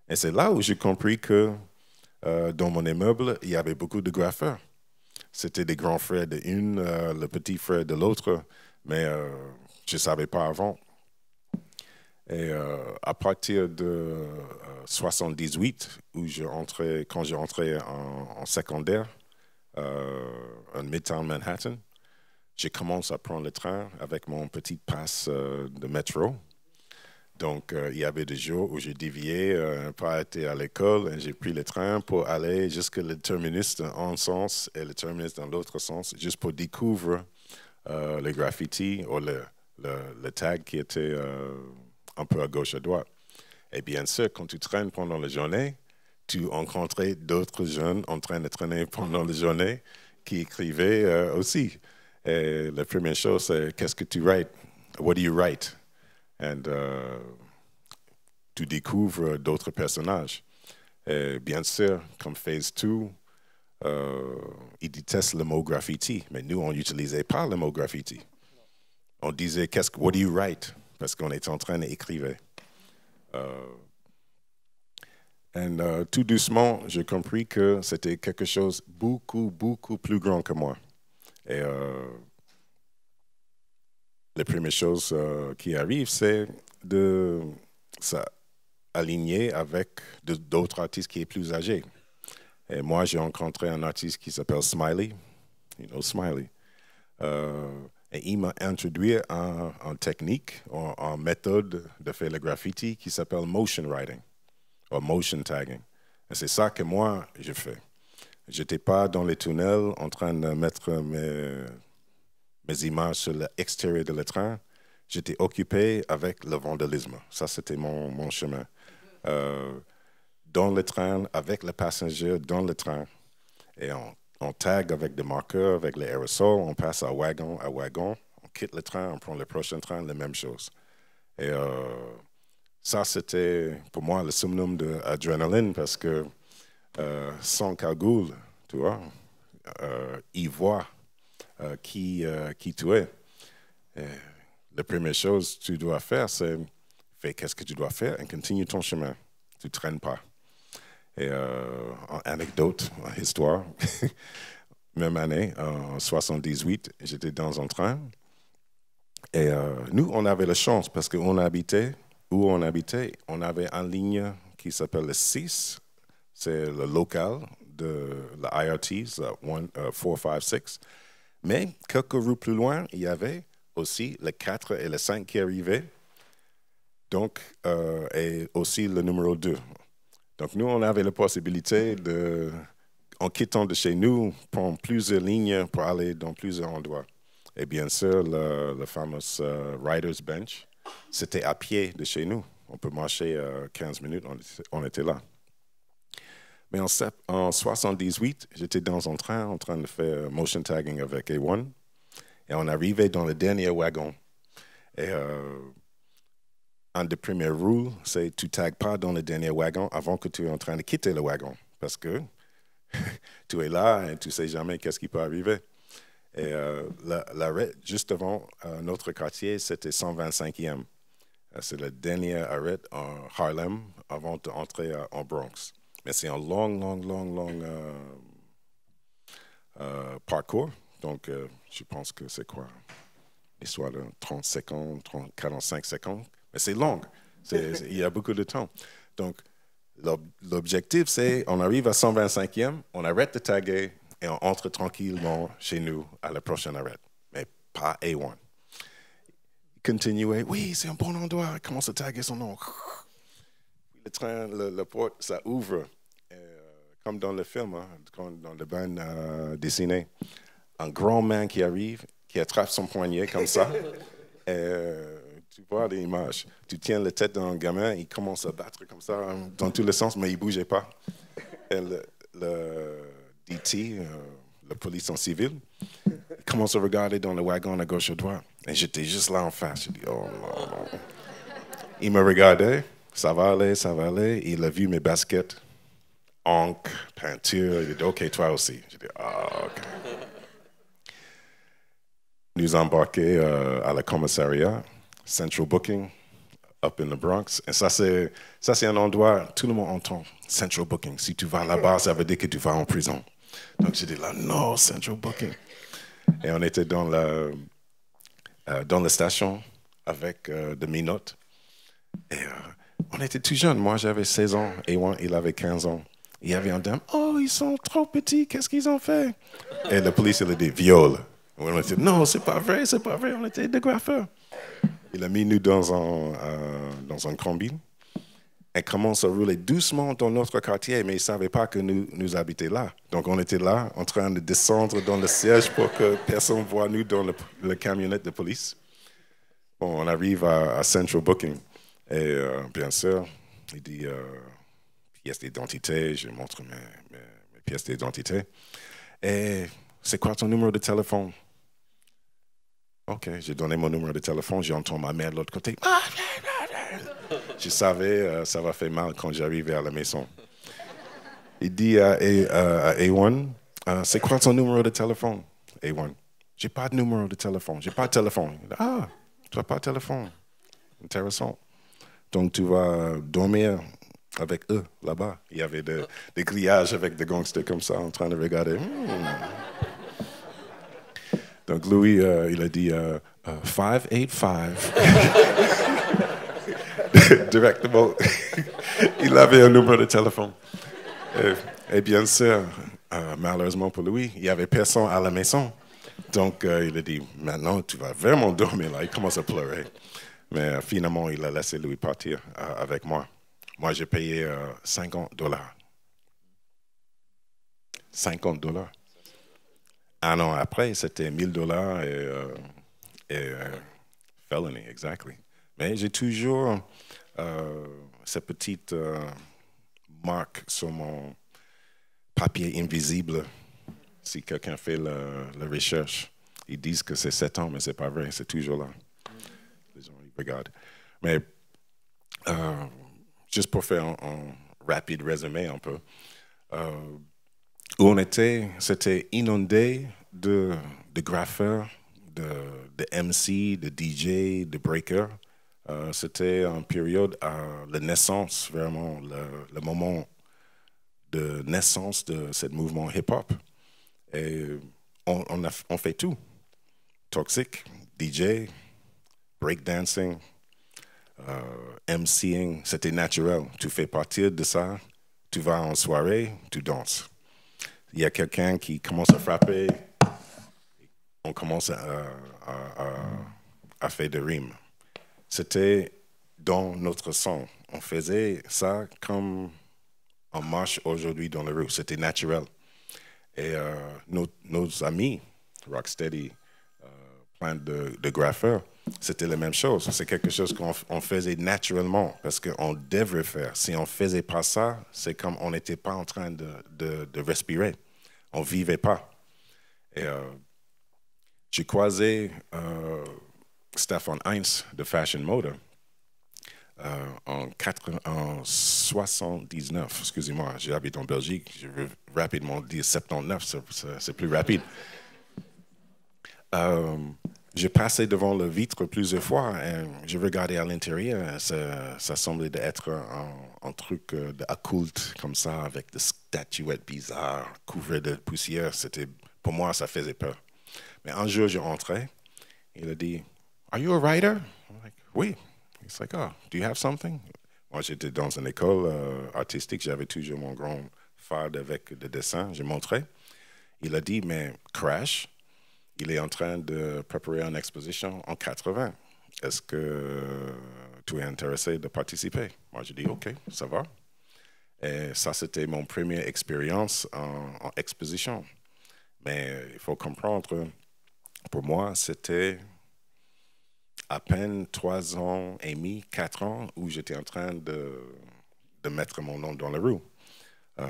Et c'est là où j'ai compris que dans mon immeuble, il y avait beaucoup de graffeurs. C'était des grands frères d'une, euh, le petit frère de l'autre, mais euh, je ne savais pas avant. Et euh, à partir de 78, où je rentrais, quand j'ai entré en, secondaire, en Midtown Manhattan, j'ai commencé à prendre le train avec mon petit passe de métro. Donc, euh, il y avait des jours où je déviais, pas été à l'école, et j'ai pris le train pour aller jusque le terminus en sens et le terminus dans l'autre sens, juste pour découvrir euh, le graffiti ou le, le, le tag qui était euh, un peu à gauche, à droite. Et bien sûr, quand tu traînes pendant la journée, tu rencontrais d'autres jeunes en train de traîner pendant la journée qui écrivaient aussi. Et la première chose, c'est qu'est-ce que tu writes? What do you write? et uh, tu découvres d'autres personnages. bien sûr, comme Phase 2, euh, ils détestent le mot graffiti, mais nous, on n'utilisait pas le mot graffiti. On disait, qu'est-ce que, what do you write? Parce qu'on est en train d'écrire. Euh, euh tout doucement, j'ai compris que c'était quelque chose beaucoup, beaucoup plus grand que moi. Et euh, les premières choses euh, qui arrivent, c'est de s'aligner avec d'autres artistes qui est plus âgés. Et moi, j'ai rencontré un artiste qui s'appelle Smiley, you know Smiley. Euh, et il m'a introduit en, une technique, en, en, méthode de faire le graffiti qui s'appelle motion writing, ou motion tagging. Et c'est ça que moi, je fais. Je n'étais pas dans les tunnels en train de mettre mes mes images sur l'extérieur de le train, j'étais occupé avec le vandalisme. Ça, c'était mon, mon, chemin. Euh, dans le train, avec les passagers, dans le train. Et on, tag avec des marqueurs, avec les aérosols, on passe à wagon, à wagon, on quitte le train, on prend le prochain train, la même chose. Et euh, ça, c'était pour moi le summum d'adrénaline parce que euh, sans cagoule, tu vois, il voit euh, euh, qui, tu es. la première chose que tu dois faire, c'est fais qu'est-ce que tu dois faire et continue ton chemin. Tu ne traînes pas. Et euh, en anecdote, en histoire, même année, en 78, j'étais dans un train. Et nous, on avait la chance parce qu'on habitait, où on habitait, on avait une ligne qui s'appelle le 6, c'est le local de l'IRT, 456. Mais quelques rues plus loin, il y avait aussi le 4 et le 5 qui arrivaient, donc, euh, et aussi le numéro 2. Donc nous, on avait la possibilité de, en quittant de chez nous, prendre plusieurs lignes pour aller dans plusieurs endroits. Et bien sûr, le, fameux Rider's Bench, c'était à pied de chez nous. On peut marcher 15 euh, minutes, on était là. Mais en, en 78, j'étais dans un train en train de faire motion tagging avec A1. Et on arrivait dans le dernier wagon. Et euh, un des premiers rules, c'est tu tagues pas dans le dernier wagon avant que tu es en train de quitter le wagon. Parce que tu es là et tu sais jamais qu'est-ce qui peut arriver. Et euh, l'arrêt juste avant notre quartier, c'était 125e. Euh, c'est le dernier arrêt en Harlem avant d'entrer euh, en Bronx. Mais c'est un long, long, long, long euh, euh, parcours. Donc, euh, je pense que c'est quoi L'histoire de 30 secondes, 30, 45 secondes. Mais c'est long. Il y a beaucoup de temps. Donc, l'objectif, c'est on arrive à 125e, on arrête de taguer et on entre tranquillement chez nous à la prochaine arrête. Mais pas A1. Continuer. Oui, c'est un bon endroit. Comment à taguer son nom. Le train, la porte, ça ouvre comme dans le film, hein, dans le bain euh, dessinée, un grand main qui arrive, qui attrape son poignet comme ça. et, euh, tu vois des images. Tu tiens la tête d'un gamin, il commence à battre comme ça, hein, dans tous les sens, mais il ne bougeait pas. Et le, DT, le euh, police en civil, commence à regarder dans le wagon à gauche à droite. Et j'étais juste là en face. Oh, il me regardait, ça va aller, ça va aller. Il a vu mes baskets encre, peinture. Il dit, OK, toi aussi. Je dis « ah, OK. Nous embarqués euh, à la commissariat, Central Booking, up in the Bronx. Et ça, c'est, ça, c'est un endroit, tout le monde entend, Central Booking. Si tu vas là-bas, ça veut dire que tu vas en prison. Donc je dis « là, non, Central Booking. Et on était dans la, euh, station avec euh, des minotes. Et on était tout jeunes. Moi, j'avais 16 ans et moi il avait 15 ans. Il y avait un dame, oh, ils sont trop petits, qu'est-ce qu'ils ont fait Et la police, elle a dit, viol. On a dit, non, c'est pas vrai, c'est pas vrai, on était des graffeurs. Il a mis nous dans un, euh, dans un et commence à rouler doucement dans notre quartier, mais il ne savait pas que nous, nous habitions là. Donc on était là, en train de descendre dans le siège pour que personne ne voit nous dans le, camionnette de police. Bon, on arrive à, Central Booking. Et euh, bien sûr, il dit... Euh, pièce d'identité, je montre mes, pièces d'identité. Et c'est quoi ton numéro de téléphone Ok, j'ai donné mon numéro de téléphone, j'entends ma mère de l'autre côté. Je savais, euh, ça va faire mal quand j'arrive à la maison. Il dit à, A1, euh, euh, c'est quoi ton numéro de téléphone A1, j'ai pas de numéro de téléphone, j'ai pas de téléphone. ah, tu n'as pas de téléphone. Intéressant. Donc tu vas dormir avec eux là-bas. Il y avait des, grillages avec des gangsters comme ça en train de regarder. Hmm. Donc Louis, euh, il a dit 585. Euh, euh il avait un numéro de téléphone. Euh, et, bien sûr, malheureusement pour Louis, il n'y avait personne à la maison. Donc il a dit Maintenant, tu vas vraiment dormir là. Il commence à pleurer. Mais finalement, il a laissé Louis partir avec moi. Moi, j'ai payé 50 euh, dollars. 50 dollars. Un an après, c'était 1000 dollars et, euh, euh, felony, exactly. Mais j'ai toujours euh, cette petite marque sur mon papier invisible. Si quelqu'un fait la, recherche, ils disent que c'est 7 ans, mais ce c'est pas vrai, c'est toujours là. Les gens, regardent. Mais juste pour faire un, rapide résumé un peu, euh, où on était, c'était inondé de, de graffeurs, de, de, MC, de DJ, de breakers. Euh, c'était une période à la naissance, vraiment, le, moment de naissance de ce mouvement hip-hop. Et on, on fait tout. Toxic, DJ, breakdancing, euh, MCing, c'était naturel. Tu fais partir de ça, tu vas en soirée, tu danses. Il y a quelqu'un qui commence à frapper, on commence à, faire des rimes. C'était dans notre sang. On faisait ça comme on marche aujourd'hui dans la rue. C'était naturel. Et euh, nos, amis, Rocksteady, euh, plein de, de graffeurs, c'était la même chose. C'est quelque chose qu'on faisait naturellement parce qu'on devrait faire. Si on ne faisait pas ça, c'est comme on n'était pas en train de, de, de respirer. On ne vivait pas. Et euh, j'ai croisé euh, Stefan Heinz de Fashion Motor euh, en, 1979. Excusez-moi, j'habite en Belgique. Je veux rapidement dire 79, c'est plus rapide. Euh, je passais devant le vitre plusieurs fois. Et euh, je regardais à l'intérieur. Euh, ça, semblait être un, truc occulte euh, comme ça, avec des statuettes bizarres couvertes de poussière. C'était, pour moi, ça faisait peur. Mais un jour, je rentrais. Il a dit, Are you a writer? I'm like, oui. He's like, Oh, do you have something? Moi, j'étais dans une école artistique. J'avais toujours mon grand fard avec des dessins. Je montrais. Il a dit, mais Crash, il est en train de préparer une exposition en 80. Est-ce que tu es intéressé de participer Moi, je dis OK, ça va. Et ça, c'était mon première expérience en, exposition. Mais il faut comprendre, pour moi, c'était à peine trois ans et demi, quatre ans, où j'étais en train de, mettre mon nom dans la roue. Euh,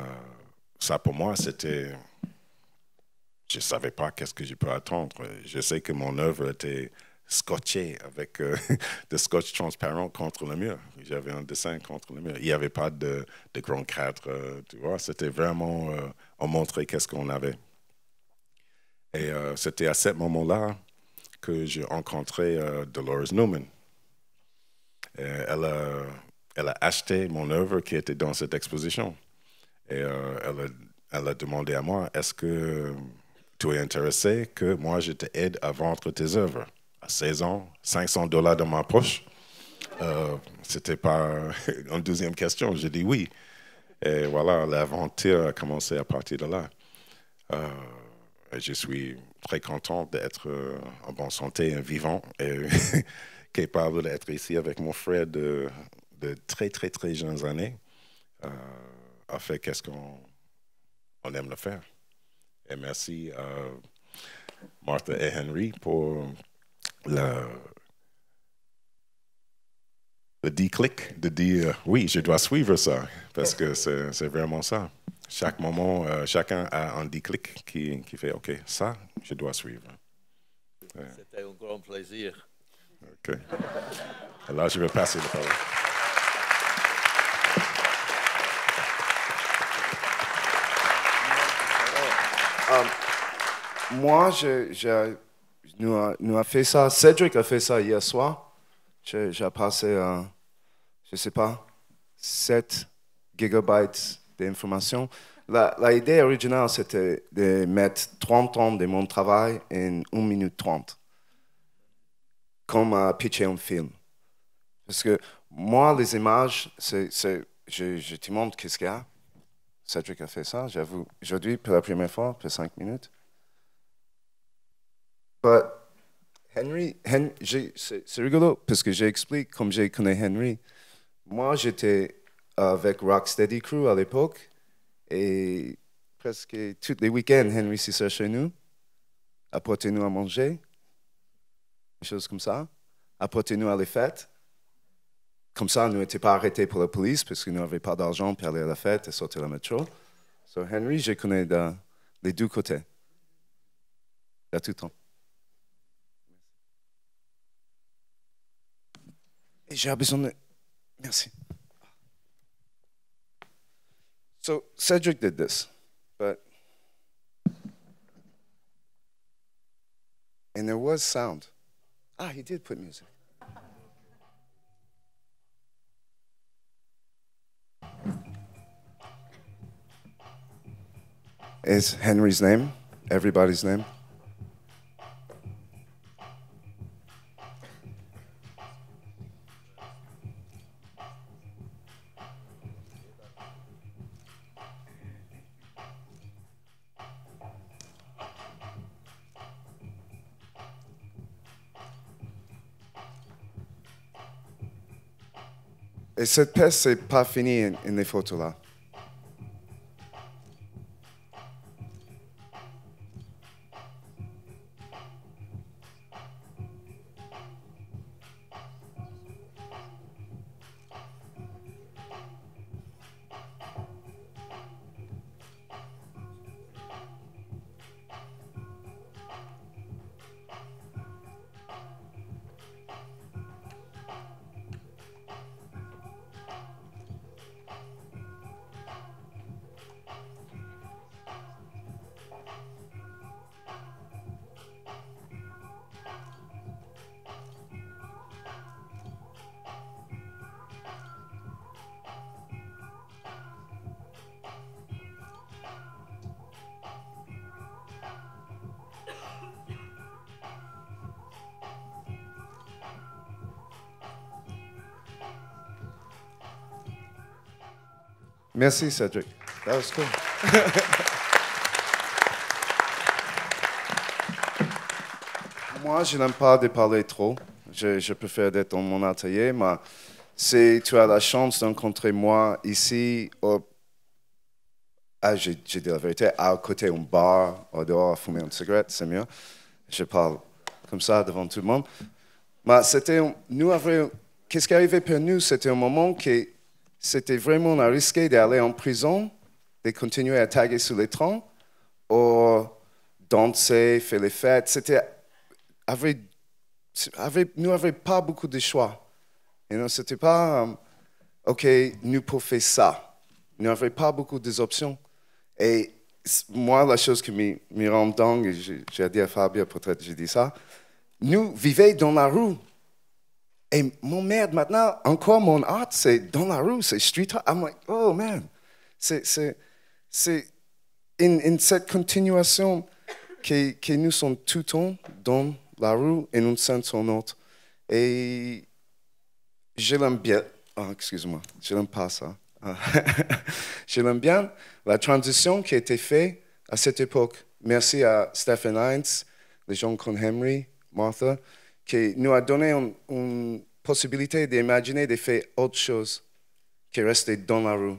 ça, pour moi, c'était je ne savais pas qu'est-ce que je peux attendre. Je sais que mon œuvre était scotchée avec euh, de scotch transparent contre le mur. J'avais un dessin contre le mur. Il n'y avait pas de, de grand cadre, euh, tu vois. C'était vraiment, euh, on montrait qu'est-ce qu'on avait. Et c'était à ce moment-là que j'ai rencontré Dolores Newman. elle, a, elle a acheté mon œuvre qui était dans cette exposition. Et elle, elle a demandé à moi, est-ce que tu es intéressé que moi, je t'aide à vendre tes œuvres. À 16 ans, 500 dollars dans ma poche, euh, c'était pas une deuxième question. J'ai dit oui. Et voilà, l'aventure euh, a commencé à partir de là. Euh, je suis très content d'être euh, en bonne santé, vivant et capable d'être ici avec mon frère de, de, très, très, très jeunes années. Euh, faire fait qu'est-ce qu'on on aime le faire. Et merci à Martha et Henry pour le, le déclic de dire oui, je dois suivre ça, parce que c'est vraiment ça. Chaque moment, euh, chacun a un déclic qui, qui fait OK, ça, je dois suivre. C'était un grand plaisir. OK. Alors, je vais passer la parole. moi, je, nous, euh, a, fait ça. Cédric a fait ça hier soir. J'ai passé, je ne euh, sais pas, 7 gigabytes d'informations. L'idée la, originale, c'était de mettre 30 ans de mon travail en 1 minute 30, comme à pitcher un film. Parce que moi, les images, c je, te montre qu'est-ce qu'il y a. Cédric a fait ça, j'avoue, aujourd'hui, pour la première fois, pour 5 minutes. Mais Henry, c'est rigolo parce que j'explique comme j'ai connu Henry. Moi, j'étais avec Rocksteady Crew à l'époque et presque tous les week-ends, Henry s'est chez nous, apportait nous à manger, des choses comme ça, apportait nous à les fêtes. Comme ça, nous n'étions pas arrêtés pour la police parce que nous n'avions pas d'argent pour aller à la fête et sortir la métro. So Henry, je connais les deux côtés, à tout le temps. Déjà besoin de. Merci. So Cedric did this, but. And there was sound. Ah, he did put music. Is Henry's name everybody's name? Et cette pièce n'est pas finie in en les photos là. Merci, Cedric. That was cool. Moi, je n'aime pas de parler trop. Je, préfère être dans mon atelier, mais si tu as la chance d'encontrer moi ici, ah, j'ai dit la vérité, à côté d'un bar, au dehors, fumer une cigarette, c'est mieux. Je parle comme ça devant tout le monde. Mais c'était, nous avons, qu'est-ce qui arrivait pour nous, c'était un moment qui c'était vraiment à risquer d'aller en prison, de continuer à taguer sur les trains, ou danser, faire les fêtes. C'était, avait, nous n'avions pas beaucoup de choix. Et non, c'était pas, um, OK, nous pouvons faire ça. Nous n'avions pas beaucoup d'options. Et moi, la chose qui me, me rend dingue, j'ai dit à Fabien, peut-être j'ai dit ça, nous vivions dans la rue. Et mon merde, maintenant, encore mon art, c'est dans la rue, c'est street art. I'm like, oh man, c'est une cette continuation que nous sommes tout le temps dans la rue et nous son notre. Et je l'aime bien. Oh, excuse-moi, je n'aime pas ça. Ah. je l'aime bien la transition qui a été faite à cette époque. Merci à Stephen Heinz, les gens comme Henry, Martha qui nous a donné une, possibilité d'imaginer de faire autre chose que rester dans la rue.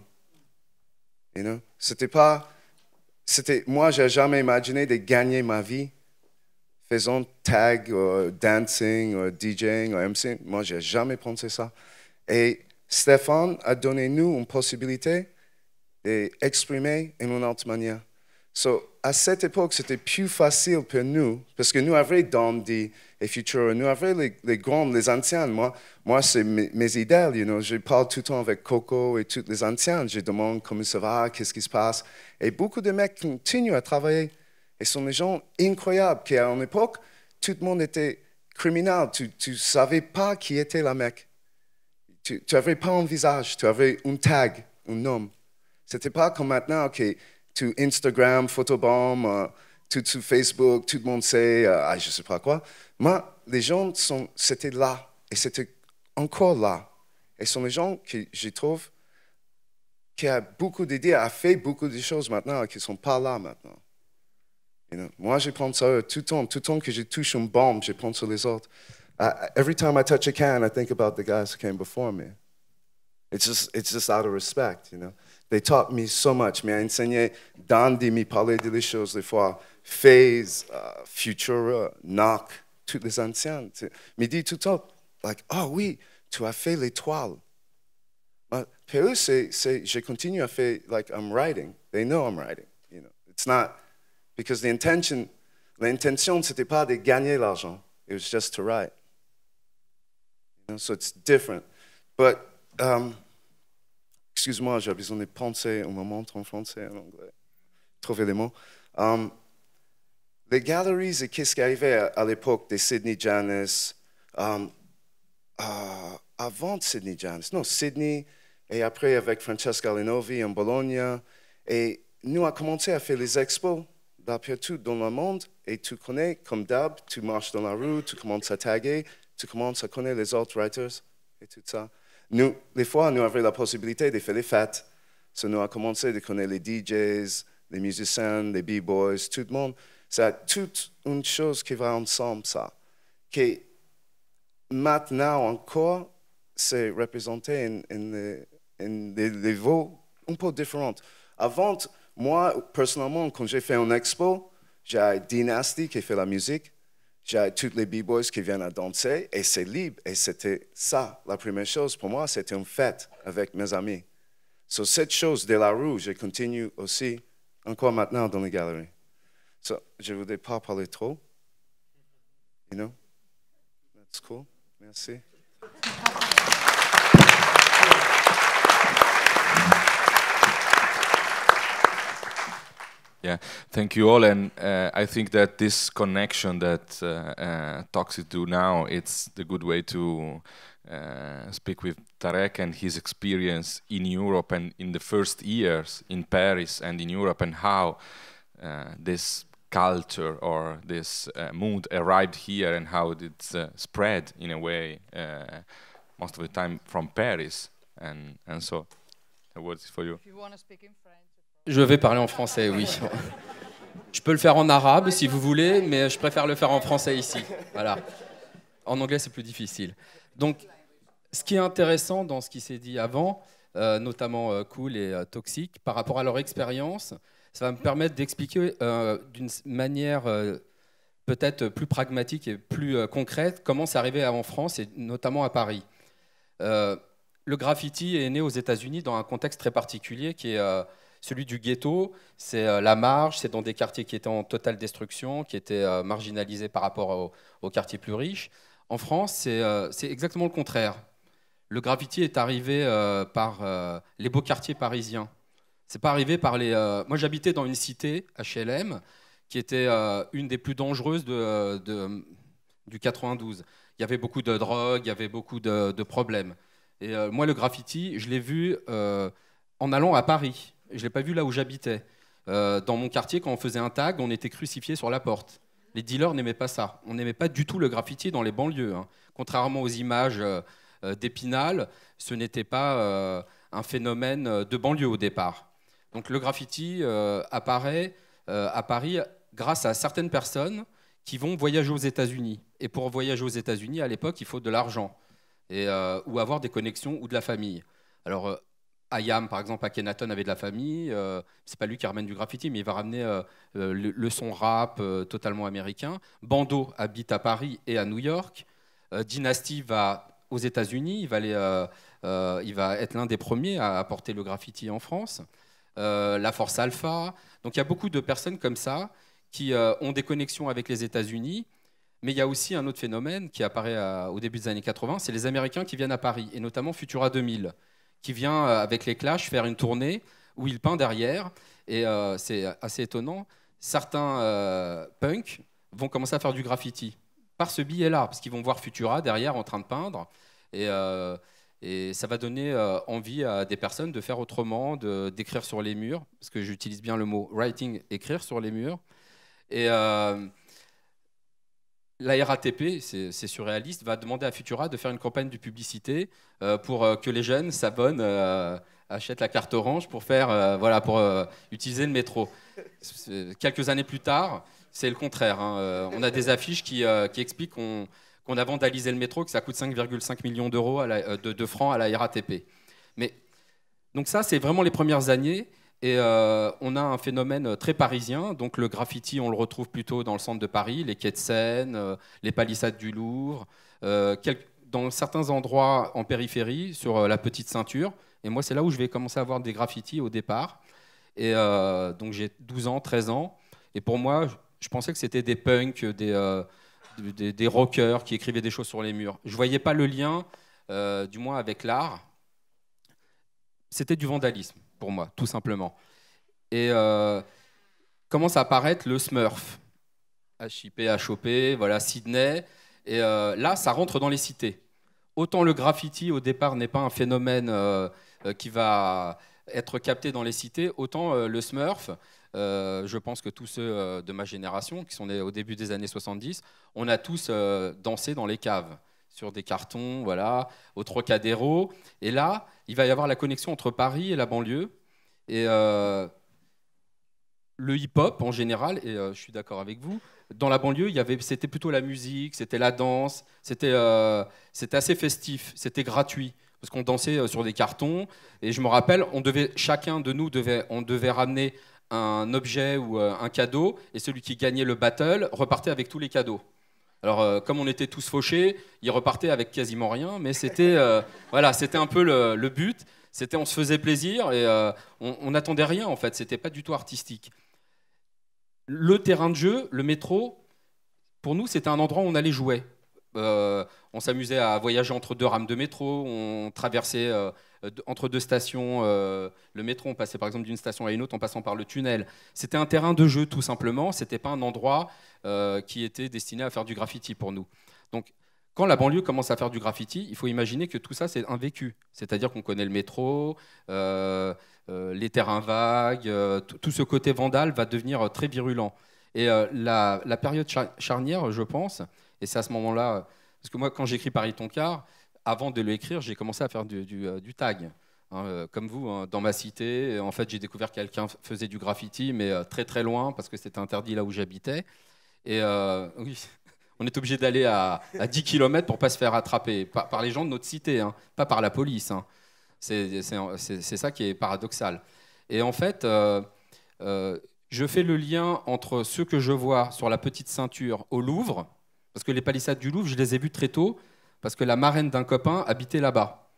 You know? C'était moi, j'ai jamais imaginé de gagner ma vie faisant tag, ou dancing, ou DJing, ou MC. Moi, j'ai jamais pensé ça. Et Stéphane a donné nous une possibilité d'exprimer une autre manière. So, à cette époque, c'était plus facile pour nous, parce que nous avions les et futurs, nous avions les, grands, les anciens. Moi, moi c'est mes, idées. you know. Je parle tout le temps avec Coco et tous les anciens. Je demande comment ça va, qu'est-ce qui se passe. Et beaucoup de mecs continuent à travailler. Et sont des gens incroyables, qui à une époque, tout le monde était criminel. Tu ne savais pas qui était la mec. Tu n'avais pas un visage, tu avais un tag, un nom. n'était pas comme maintenant, OK, to Instagram, photobomb, euh, tout, sur Facebook, tout le monde sait, euh, ah, je ne sais pas quoi. Mais les gens, sont, c'était là et c'était encore là. Et ce sont les gens que je trouve qui a beaucoup d'idées, a fait beaucoup de choses maintenant qui ne sont pas là maintenant. You know? Moi, je pense à eux tout le temps. Tout le temps que je touche une bombe, je pense à les autres. every time I touch a can, I think about the guys who came before me. It's just, it's just out of respect, you know. They taught me so much. Me, ha insegné Dandy, me parlé des choses des fois, Phase, uh, Futura, Knock, tous les anciens. Me dit tout le temps, like, oh oui, tu as fait l'étoile. But Pour eux, c'est, je continue à faire, like, I'm writing. They know I'm writing, you know. It's not, because the intention, l'intention, c'était pas de gagner l'argent. It was just to write. You know, so it's different. But um, excuse-moi, j'ai besoin de penser un moment en français, en anglais, trouver um, les mots. les galleries et qu'est-ce qui arrivait à, l'époque um, euh, de Sydney Janis, avant Sydney Janis, non, Sydney et après avec Francesca Lenovi en Bologna, et nous avons commencé à faire les expos tout dans le monde, et tu connais, comme d'hab, tu marches dans la rue, tu commences à taguer, tu commences à connaître les autres writers et tout ça. Nous, les fois, nous avons la possibilité de faire les fêtes. Ça nous a commencé de connaître les DJs, les musiciens, les b-boys, tout le monde. C'est toute une chose qui va ensemble, ça. Que maintenant encore, c'est représenté à des niveaux un peu différents. Avant, moi, personnellement, quand j'ai fait une expo, j'ai Dynasty qui fait la musique j'ai toutes les b-boys qui viennent à danser et c'est libre. Et c'était ça, la première chose pour moi, c'était une fête avec mes amis. cette chose de la rue, je continue aussi encore maintenant dans les galeries. So, je ne voudrais pas parler trop. You know? That's cool. Merci. Yeah, thank you all, and uh, I think that this connection that uh, uh, Toxic do now, it's the good way to uh, speak with Tarek and his experience in Europe and in the first years in Paris and in Europe, and how uh, this culture or this uh, mood arrived here and how it's spread in a way, most of the time from Paris, and and so, the words for you. If you want to speak in Je vais parler en français, oui. Je peux le faire en arabe si vous voulez, mais je préfère le faire en français ici. Voilà. En anglais, c'est plus difficile. Donc, ce qui est intéressant dans ce qui s'est dit avant, euh, notamment euh, cool et euh, toxique, par rapport à leur expérience, ça va me permettre d'expliquer d'une manière peut-être plus pragmatique et plus concrète comment c'est arrivé en France et notamment à Paris. le graffiti est né aux États-Unis dans un contexte très particulier qui est celui du ghetto, c'est euh, la marge, c'est dans des quartiers qui étaient en totale destruction, qui étaient euh, marginalisés par rapport aux, quartiers plus riches. En France, euh, c'est exactement le contraire. Le graffiti est arrivé par les beaux quartiers parisiens. C'est pas arrivé par les. moi, j'habitais dans une cité HLM qui était une des plus dangereuses de, du 92. Il y avait beaucoup de drogues, il y avait beaucoup de, problèmes. Et moi, le graffiti, je l'ai vu en allant à Paris. Je ne l'ai pas vu là où j'habitais. Euh, dans mon quartier, quand on faisait un tag, on était crucifié sur la porte. Les dealers n'aimaient pas ça. On n'aimait pas du tout le graffiti dans les banlieues. Hein. Contrairement aux images euh, d'Épinal, ce n'était pas euh, un phénomène de banlieue au départ. Donc le graffiti apparaît à Paris grâce à certaines personnes qui vont voyager aux États-Unis. Et pour voyager aux États-Unis, à l'époque, il faut de l'argent ou avoir des connexions ou de la famille. Alors Ayam, par exemple, à Kenaton, avait de la famille. Euh, c'est pas lui qui ramène du graffiti, mais il va ramener euh, euh, le, son rap totalement américain. Bando habite à Paris et à New York. Dynasty va aux États-Unis. Il va, il va être l'un des premiers à apporter le graffiti en France. la Force Alpha. Donc il y a beaucoup de personnes comme ça qui ont des connexions avec les États-Unis. Mais il y a aussi un autre phénomène qui apparaît au début des années 80, c'est les Américains qui viennent à Paris, et notamment Futura 2000 qui vient euh, avec les Clash faire une tournée où il peint derrière. Et euh, c'est assez étonnant. Certains euh, punks vont commencer à faire du graffiti par ce billet-là, parce qu'ils vont voir Futura derrière en train de peindre. Et, et ça va donner envie à des personnes de faire autrement, d'écrire sur les murs, parce que j'utilise bien le mot writing, écrire sur les murs. Et la RATP, c'est surréaliste, va demander à Futura de faire une campagne de publicité euh, pour euh, que les jeunes s'abonnent, euh, achètent la carte orange pour, faire, voilà, pour utiliser le métro. Quelques années plus tard, c'est le contraire. Hein, on a des affiches qui, expliquent qu'on a vandalisé le métro, que ça coûte 5,5 millions d'euros de, de francs à la RATP. Mais, donc ça, c'est vraiment les premières années. Et euh, on a un phénomène euh, très parisien. Donc le graffiti, on le retrouve plutôt dans le centre de Paris, les quais de Seine, euh, les palissades du Louvre, dans certains endroits en périphérie, sur la petite ceinture. Et moi, c'est là où je vais commencer à voir des graffitis au départ. Et donc j'ai 12 ans, 13 ans. Et pour moi, je pensais que c'était des punks, des, des, des, rockers qui écrivaient des choses sur les murs. Je ne voyais pas le lien, du moins avec l'art. C'était du vandalisme pour moi, tout simplement. Et euh, commence à apparaître le Smurf. HIP, HOP, voilà, Sydney. Et euh, là, ça rentre dans les cités. Autant le graffiti, au départ, n'est pas un phénomène euh, euh, qui va être capté dans les cités, autant le Smurf, je pense que tous ceux de ma génération, qui sont nés au début des années 70, on a tous dansé dans les caves sur des cartons, voilà, au Trocadéro. Et là, il va y avoir la connexion entre Paris et la banlieue. Et euh, le hip-hop en général, et euh, je suis d'accord avec vous, dans la banlieue, c'était plutôt la musique, c'était la danse, c'était, euh, assez festif, c'était gratuit parce qu'on dansait sur des cartons. Et je me rappelle, on devait, chacun de nous devait, on devait ramener un objet ou un cadeau, et celui qui gagnait le battle repartait avec tous les cadeaux. Alors, euh, comme on était tous fauchés, ils repartaient avec quasiment rien, mais c'était euh, voilà, c'était un peu le, but. C'était on se faisait plaisir et euh, on n'attendait rien en fait. C'était pas du tout artistique. Le terrain de jeu, le métro, pour nous, c'était un endroit où on allait jouer. on s'amusait à voyager entre deux rames de métro, on traversait euh, entre deux stations, euh, le métro, on passait par exemple d'une station à une autre en passant par le tunnel. C'était un terrain de jeu tout simplement, ce n'était pas un endroit euh, qui était destiné à faire du graffiti pour nous. Donc quand la banlieue commence à faire du graffiti, il faut imaginer que tout ça c'est un vécu, c'est-à-dire qu'on connaît le métro, les terrains vagues, tout ce côté vandal va devenir très virulent. Et la, période charnière, je pense, et c'est à ce moment-là, parce que moi quand j'écris Paris car, avant de le écrire, j'ai commencé à faire du, euh, tag. Hein, euh, comme vous, hein, dans ma cité, en fait, j'ai découvert que quelqu'un faisait du graffiti, mais euh, très très loin, parce que c'était interdit là où j'habitais. Et oui, on est obligé d'aller à, 10 km pour pas se faire attraper, par, les gens de notre cité, hein, pas par la police. C'est ça qui est paradoxal. Et en fait, je fais le lien entre ce que je vois sur la petite ceinture au Louvre, parce que les palissades du Louvre, je les ai vues très tôt, parce que la marraine d'un copain habitait là-bas.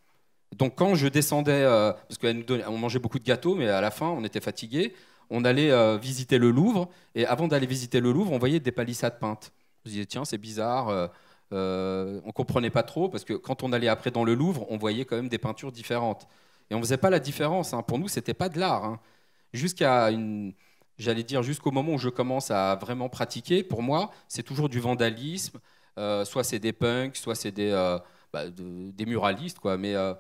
Donc quand je descendais, euh, parce qu'on mangeait beaucoup de gâteaux, mais à la fin, on était fatigué, on allait euh, visiter le Louvre, et avant d'aller visiter le Louvre, on voyait des palissades peintes. On se disait, tiens, c'est bizarre, on euh, on comprenait pas trop, parce que quand on allait après dans le Louvre, on voyait quand même des peintures différentes. Et on ne faisait pas la différence, hein. pour nous, c'était pas de l'art. Hein. Jusqu'à une... J'allais dire, jusqu'au moment où je commence à vraiment pratiquer, pour moi, c'est toujours du vandalisme, euh, soit c'est des punks, soit c'est des, euh, bah, muralistes, quoi, mais euh,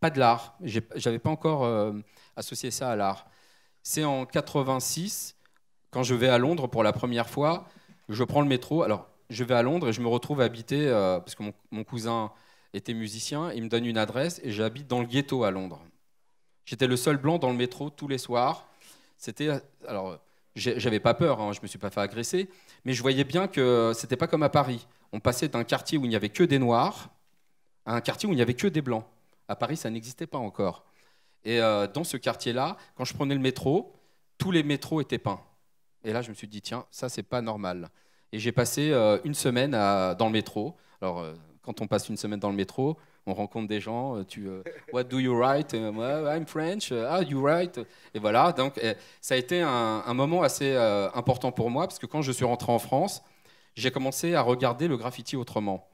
pas de l'art. J'avais pas encore associé ça à l'art. C'est en 86, quand je vais à Londres pour la première fois, je prends le métro. Alors, je vais à Londres et je me retrouve habité, parce que mon, cousin était musicien, il me donne une adresse et j'habite dans le ghetto à Londres. J'étais le seul blanc dans le métro tous les soirs. C'était. Alors, j'avais pas peur, hein, je me suis pas fait agresser, mais je voyais bien que c'était pas comme à Paris on passait d'un quartier où il n'y avait que des noirs à un quartier où il n'y avait que des blancs. À Paris, ça n'existait pas encore. Et euh, dans ce quartier-là, quand je prenais le métro, tous les métros étaient peints. Et là, je me suis dit, tiens, ça, c'est pas normal. Et j'ai passé euh, une semaine dans le métro. Alors, euh, quand on passe une semaine dans le métro, on rencontre des gens. Tu, What do you write I'm French. Ah, you write. Et voilà. Donc, ça a été un, un moment assez important pour moi parce que quand je suis rentré en France, j'ai commencé à regarder le graffiti autrement.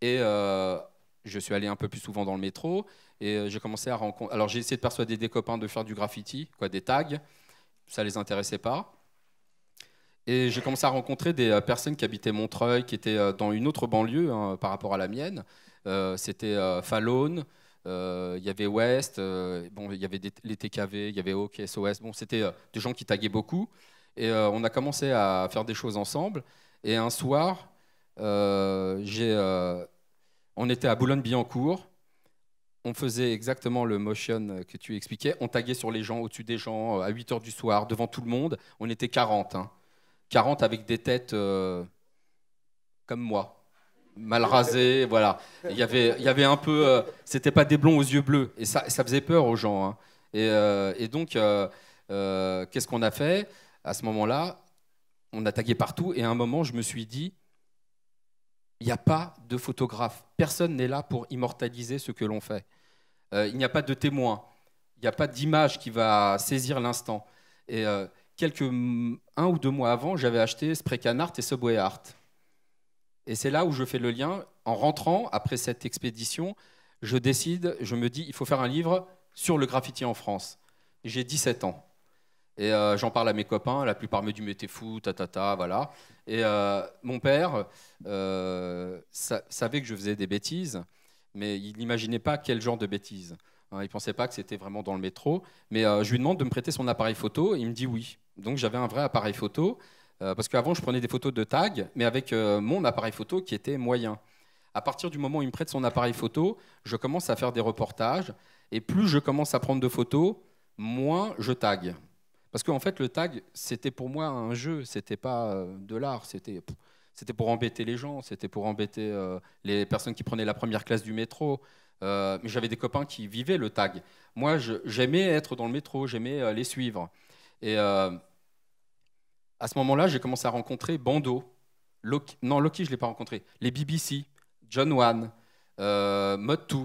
Et euh, je suis allé un peu plus souvent dans le métro et euh, j'ai commencé à rencontrer. Alors j'ai essayé de persuader des copains de faire du graffiti, quoi, des tags. Ça les intéressait pas. Et j'ai commencé à rencontrer des euh, personnes qui habitaient Montreuil, qui étaient dans une autre banlieue hein, par rapport à la mienne. C'était euh, Fallone, il y avait West, bon, il y avait les TKV, il y avait OK, SOS. Bon, c'était des gens qui taguaient beaucoup. Et on a commencé à faire des choses ensemble. Et un soir, euh, euh, on était à Boulogne-Billancourt. On faisait exactement le motion que tu expliquais. On taguait sur les gens, au-dessus des gens, euh, à 8 h du soir, devant tout le monde. On était 40. 40 hein. avec des têtes comme moi, mal rasées. voilà. Il y avait, il y avait un peu. C'était pas des blonds aux yeux bleus. Et ça, ça faisait peur aux gens. Hein. Et, et, donc, qu'est-ce qu'on a fait à ce moment-là on attaquait partout. Et à un moment, je me suis dit, il n'y a pas de photographe. Personne n'est là pour immortaliser ce que l'on fait. Euh, il n'y a pas de témoin. Il n'y a pas d'image qui va saisir l'instant. Et euh, quelques un ou deux mois avant, j'avais acheté Can Art et Subway Art. Et c'est là où je fais le lien. En rentrant après cette expédition, je décide, je me dis, il faut faire un livre sur le graffiti en France. J'ai 17 ans. Et euh, j'en parle à mes copains, la plupart me disent mais t'es fou, ta, ta, ta voilà. Et euh, mon père euh, savait que je faisais des bêtises, mais il n'imaginait pas quel genre de bêtises. Hein. il ne pensait pas que c'était vraiment dans le métro. Mais je lui demande de me prêter son appareil photo, et il me dit oui. Donc j'avais un vrai appareil photo, parce qu'avant je prenais des photos de tag, mais avec mon appareil photo qui était moyen. À partir du moment où il me prête son appareil photo, je commence à faire des reportages, et plus je commence à prendre de photos, moins je tague. Parce qu'en fait, le tag, c'était pour moi un jeu, c'était pas euh, de l'art, c'était c'était pour embêter les gens, c'était pour embêter euh, les personnes qui prenaient la première classe du métro. Euh, mais j'avais des copains qui vivaient le tag. Moi, j'aimais être dans le métro, j'aimais les suivre. Et à ce moment-là, j'ai commencé à rencontrer Bando. non, Loki, je ne l'ai pas rencontré. Les BBC, John Wan, Motu,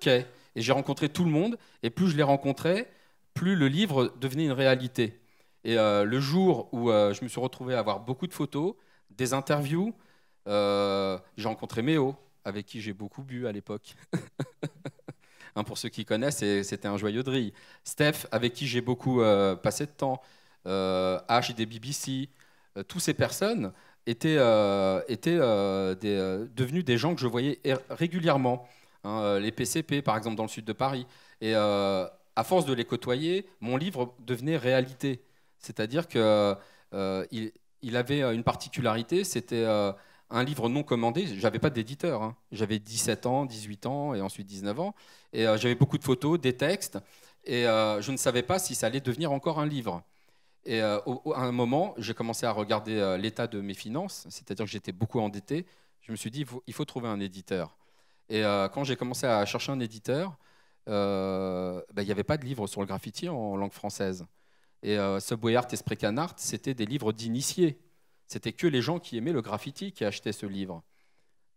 Kay. Et j'ai rencontré tout le monde. Et plus je les rencontrais, plus le livre devenait une réalité. Et euh, le jour où euh, je me suis retrouvé à avoir beaucoup de photos, des interviews, euh, j'ai rencontré Méo, avec qui j'ai beaucoup bu à l'époque. Hein, pour ceux qui connaissent, c'était un joyeux de riz Steph, avec qui j'ai beaucoup passé de temps. H des BBC. toutes ces personnes étaient, étaient des, devenues des gens que je voyais régulièrement. Hein, les PCP, par exemple, dans le sud de Paris. Et à force de les côtoyer, mon livre devenait réalité. C'est-à-dire que euh, il, avait euh, une particularité, c'était euh, un livre non commandé. J'avais pas d'éditeur. Hein. J'avais 17 ans, 18 ans et ensuite 19 ans. Et j'avais beaucoup de photos, des textes. Et je ne savais pas si ça allait devenir encore un livre. Et à un moment, j'ai commencé à regarder l'état de mes finances, c'est-à-dire que j'étais beaucoup endetté. Je me suis dit, il faut trouver un éditeur. Et quand j'ai commencé à chercher un éditeur, euh, bah, il n'y avait pas de livre sur le graffiti en langue française. Et euh, Subway Art et Spray Can Art, c'était des livres d'initiés. C'était que les gens qui aimaient le graffiti qui achetaient ce livre.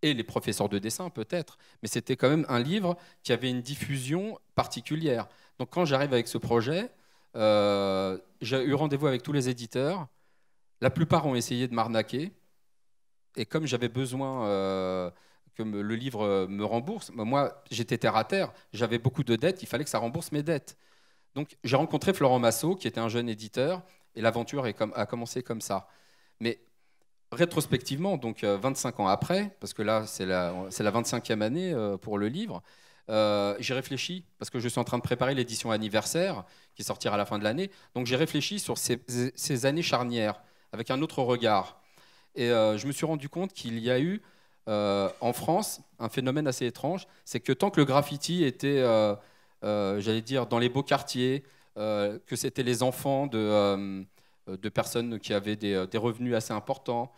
Et les professeurs de dessin, peut-être. Mais c'était quand même un livre qui avait une diffusion particulière. Donc quand j'arrive avec ce projet, euh, j'ai eu rendez-vous avec tous les éditeurs. La plupart ont essayé de m'arnaquer. Et comme j'avais besoin que le livre euh, me rembourse. Moi, j'étais terre à terre, j'avais beaucoup de dettes, il fallait que ça rembourse mes dettes. Donc j'ai rencontré Florent Massot, qui était un jeune éditeur, et l'aventure a commencé comme ça. Mais rétrospectivement, donc 25 euh, ans après, parce que là, c'est la, la 25e année euh, pour le livre, j'ai réfléchi, parce que je suis en train de préparer l'édition anniversaire, qui sortira à la fin de l'année, donc j'ai réfléchi sur ces, années charnières, avec un autre regard. Et je me suis rendu compte qu'il y a eu euh, en France un phénomène assez étrange, c'est que tant que le graffiti était, euh, euh, j'allais dire, dans les beaux quartiers, que c'était les enfants de, personnes qui avaient des, revenus assez importants,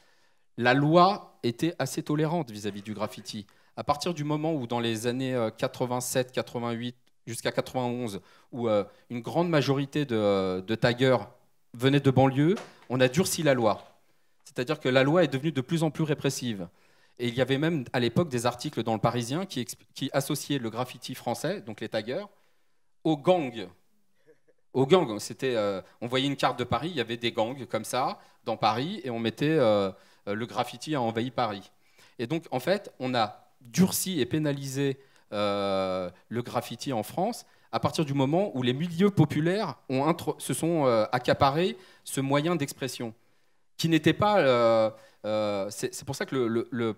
la loi était assez tolérante vis-à-vis du graffiti. À partir du moment où, dans les années 87, 88, jusqu'à 91, où une grande majorité de, de taggeurs venaient de banlieue, on a durci la loi. C'est-à-dire que la loi est devenue de plus en plus répressive. Et il y avait même à l'époque des articles dans le Parisien qui, qui associaient le graffiti français, donc les taggers, aux gangs. Aux gangs, c'était, euh, on voyait une carte de Paris, il y avait des gangs comme ça dans Paris, et on mettait euh, le graffiti a envahi Paris. Et donc en fait, on a durci et pénalisé euh, le graffiti en France à partir du moment où les milieux populaires se sont accaparés ce moyen d'expression, qui n'était pas euh, c'est pour ça que le,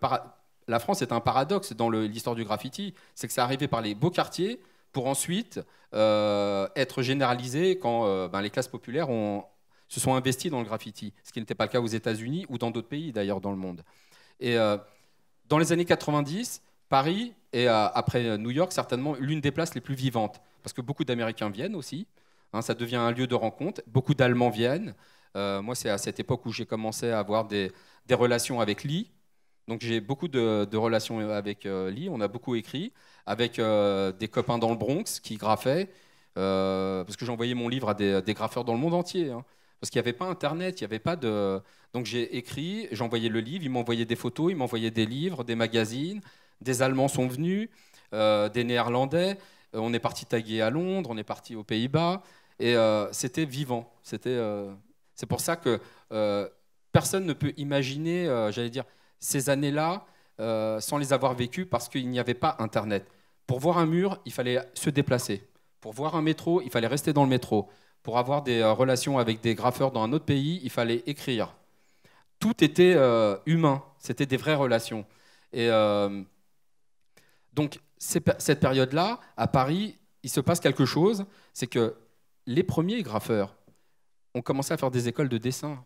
la France est un paradoxe dans l'histoire du graffiti, c'est que ça arrivait par les beaux quartiers pour ensuite euh, être généralisé quand euh, ben, les classes populaires ont, se sont investies dans le graffiti, ce qui n'était pas le cas aux États-Unis ou dans d'autres pays d'ailleurs dans le monde. Et dans les années 90, Paris est après New York certainement l'une des places les plus vivantes, parce que beaucoup d'Américains viennent aussi, hein, ça devient un lieu de rencontre, beaucoup d'Allemands viennent. moi, c'est à cette époque où j'ai commencé à avoir des, des relations avec Lee. Donc j'ai beaucoup de, relations avec euh, Lee, on a beaucoup écrit, avec euh, des copains dans le Bronx qui graffaient, euh, parce que j'envoyais mon livre à des, graffeurs dans le monde entier, hein. parce qu'il n'y avait pas Internet, il n'y avait pas de... Donc j'ai écrit, j'envoyais le livre, ils m'envoyaient des photos, ils m'envoyaient des livres, des magazines, des Allemands sont venus, des Néerlandais, on est parti taguer à Londres, on est parti aux Pays-Bas, et c'était vivant, c'était... C'est pour ça que personne ne peut imaginer, euh, j'allais dire, ces années-là euh, sans les avoir vécues parce qu'il n'y avait pas Internet. Pour voir un mur, il fallait se déplacer. Pour voir un métro, il fallait rester dans le métro. Pour avoir des euh, relations avec des graffeurs dans un autre pays, il fallait écrire. Tout était humain, c'était des vraies relations. Et donc, cette période-là, à Paris, il se passe quelque chose, c'est que les premiers graffeurs ont commencé à faire des écoles de dessin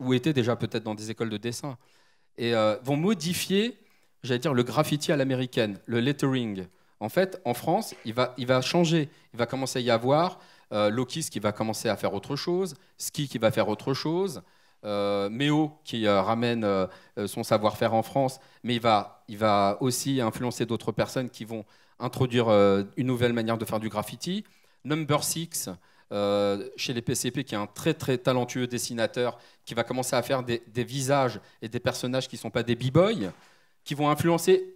ou étaient déjà peut-être dans des écoles de dessin, et euh, vont modifier, j'allais dire, le graffiti à l'américaine, le lettering. En fait, en France, il va, il va changer. Il va commencer à y avoir euh, Loki, qui va commencer à faire autre chose, Ski qui va faire autre chose, euh, Méo qui euh, ramène son savoir-faire en France, mais il va, il va aussi influencer d'autres personnes qui vont introduire une nouvelle manière de faire du graffiti. Number Six euh, chez les PCP, qui est un très très talentueux dessinateur, qui va commencer à faire des, visages et des personnages qui ne sont pas des b-boys, qui vont influencer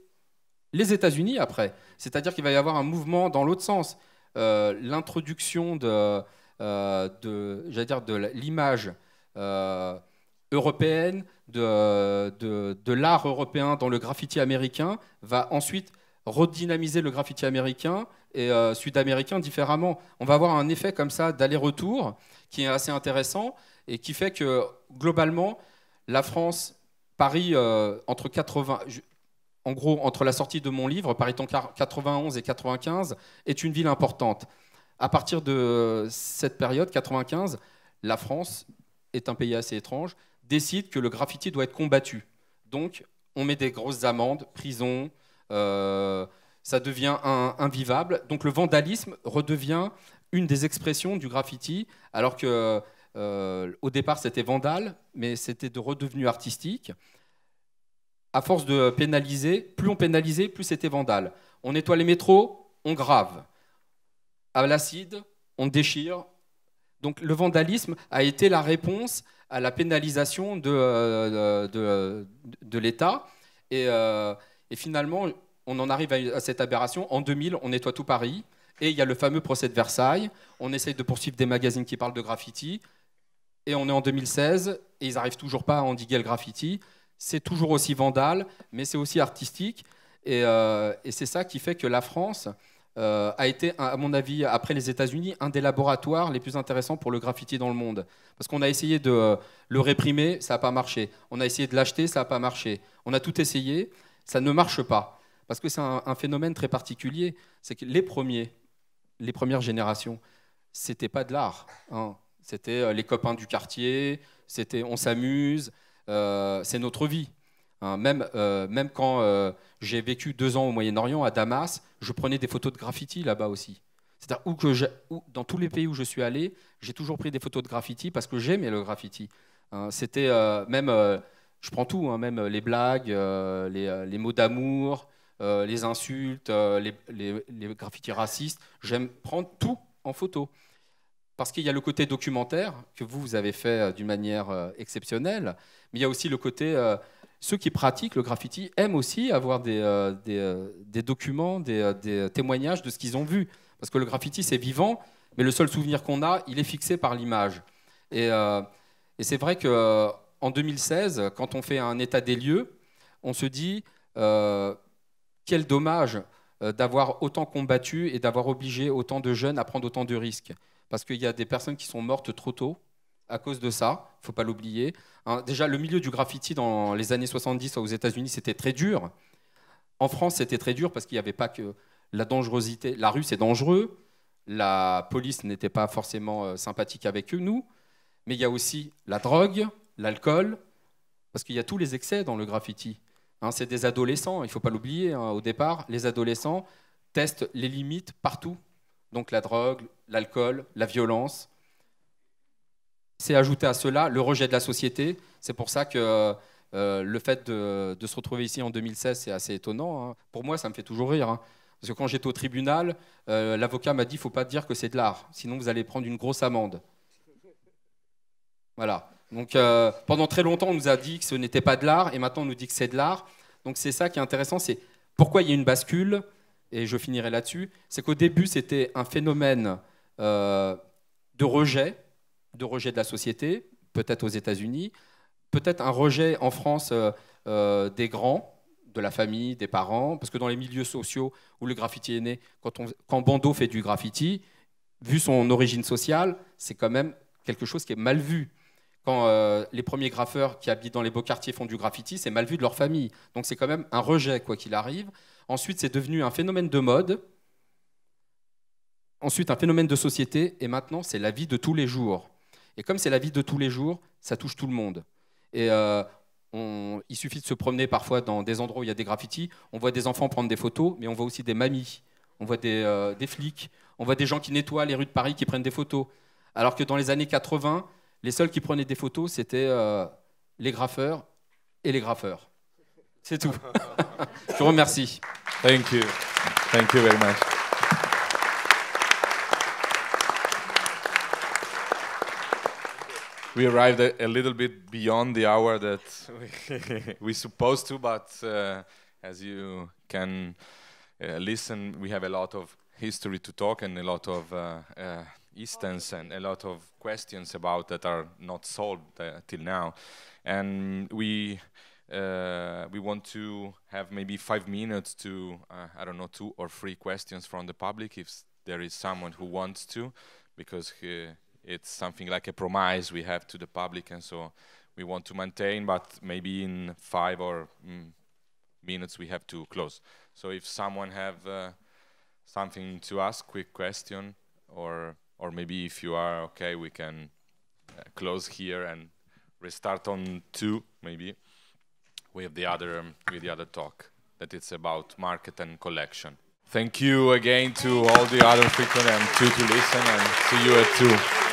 les États-Unis après. C'est-à-dire qu'il va y avoir un mouvement dans l'autre sens. Euh, l'introduction de, euh, de l'image européenne, de l'art européen dans le graffiti américain, va ensuite redynamiser le graffiti américain, et euh, sud-américains différemment. On va avoir un effet comme ça d'aller-retour qui est assez intéressant et qui fait que globalement, la France, Paris, euh, entre 80, en gros, entre la sortie de mon livre, Paris 91 et 95, est une ville importante. À partir de cette période, 95, la France est un pays assez étrange, décide que le graffiti doit être combattu. Donc, on met des grosses amendes, prison. Euh, ça devient invivable. Donc le vandalisme redevient une des expressions du graffiti, alors que euh, au départ c'était vandal, mais c'était de redevenu artistique. À force de pénaliser, plus on pénalisait, plus c'était vandal. On nettoie les métros, on grave. À l'acide, on déchire. Donc le vandalisme a été la réponse à la pénalisation de, euh, de, l'État. et euh, finalement, on en arrive à, cette aberration. En 2000, on nettoie tout Paris. Et il y a le fameux procès de Versailles. On essaye de poursuivre des magazines qui parlent de graffiti. Et on est en 2016 et ils n'arrivent toujours pas à endiguer le graffiti. C'est toujours aussi vandal, mais c'est aussi artistique. Et, euh, c'est ça qui fait que la France euh, a été, à mon avis, après les États-Unis, un des laboratoires les plus intéressants pour le graffiti dans le monde. Parce qu'on a essayé de euh, le réprimer, ça n'a pas marché. On a essayé de l'acheter, ça n'a pas marché. On a tout essayé, ça ne marche pas. Parce que c'est un, phénomène très particulier. C'est que les premiers, les premières générations, c'était pas de l'art. Hein. C'était euh, les copains du quartier, c'était on s'amuse, euh, c'est notre vie. Hein. Même, euh, même quand j'ai vécu deux ans au Moyen-Orient, à Damas, je prenais des photos de graffiti là-bas aussi. C'est-à-dire que dans tous les pays où je suis allé, j'ai toujours pris des photos de graffiti parce que j'aimais le graffiti. Hein. C'était même, je prends tout, même les blagues, les, les, mots d'amour, euh, les insultes, euh, les, graffitis racistes. J'aime prendre tout en photo. Parce qu'il y a le côté documentaire que vous, avez fait euh, d'une manière exceptionnelle, mais il y a aussi le côté ceux qui pratiquent le graffiti aiment aussi avoir des, documents, des, témoignages de ce qu'ils ont vu. Parce que le graffiti, c'est vivant, mais le seul souvenir qu'on a, il est fixé par l'image. Et, et c'est vrai qu'en 2016, quand on fait un état des lieux, on se dit, quel dommage euh, d'avoir autant combattu et d'avoir obligé autant de jeunes à prendre autant de risques. Parce qu'il y a des personnes qui sont mortes trop tôt à cause de ça, il ne faut pas l'oublier. Hein, déjà, le milieu du graffiti dans les années 70 aux États-Unis, c'était très dur. En France, c'était très dur parce qu'il n'y avait pas que la dangerosité. La rue, c'est dangereux. La police n'était pas forcément euh, sympathique avec eux, nous. Mais il y a aussi la drogue, l'alcool, parce qu'il y a tous les excès dans le graffiti. Hein, c'est des adolescents, il ne faut pas l'oublier hein, au départ. Les adolescents testent les limites partout. Donc la drogue, l'alcool, la violence. C'est ajouté à cela le rejet de la société. C'est pour ça que euh, euh, le fait de, se retrouver ici en 2016, c'est assez étonnant. Hein. Pour moi, ça me fait toujours rire. Parce que quand j'étais au tribunal, euh, l'avocat m'a dit, il ne faut pas dire que c'est de l'art, sinon vous allez prendre une grosse amende. Voilà. Donc euh, pendant très longtemps, on nous a dit que ce n'était pas de l'art, et maintenant on nous dit que c'est de l'art. Donc c'est ça qui est intéressant, c'est pourquoi il y a une bascule, et je finirai là-dessus, c'est qu'au début c'était un phénomène euh, de rejet, de rejet de la société, peut-être aux États-Unis, peut-être un rejet en France euh, des grands, de la famille, des parents, parce que dans les milieux sociaux où le graffiti est né, quand, quand Bando fait du graffiti, vu son origine sociale, c'est quand même quelque chose qui est mal vu quand euh, les premiers graffeurs qui habitent dans les beaux quartiers font du graffiti, c'est mal vu de leur famille. Donc c'est quand même un rejet, quoi qu'il arrive. Ensuite, c'est devenu un phénomène de mode. Ensuite, un phénomène de société. Et maintenant, c'est la vie de tous les jours. Et comme c'est la vie de tous les jours, ça touche tout le monde. Et euh, il suffit de se promener parfois dans des endroits où il y a des graffitis. On voit des enfants prendre des photos, mais on voit aussi des mamies. On voit des euh, flics. On voit des gens qui nettoient les rues de Paris, qui prennent des photos. Alors que dans les années 80, les seuls qui prenaient des photos, c'était euh, les graffeurs et les graffeurs. C'est tout. Je vous remercie. Thank you. Thank you very much. We arrived a, little bit beyond the hour that we, supposed to, but uh, as you can uh, listen, we have a lot of history to talk and a lot of uh, uh instance and a lot of questions about that are not solved uh, till now. And we uh, we want to have maybe five minutes to uh, I don't know two or three questions from the public if there is someone who wants to, because uh, it's something like a promise we have to the public, and so we want to maintain. But maybe in five or mm, minutes we have to close. So if someone have uh, something to ask, quick question, or or maybe if you are okay, we can uh, close here and restart on two, maybe, with the other um, with the other talk that it's about market and collection. Thank you again to all the other frequent and two to listen, and see you at two.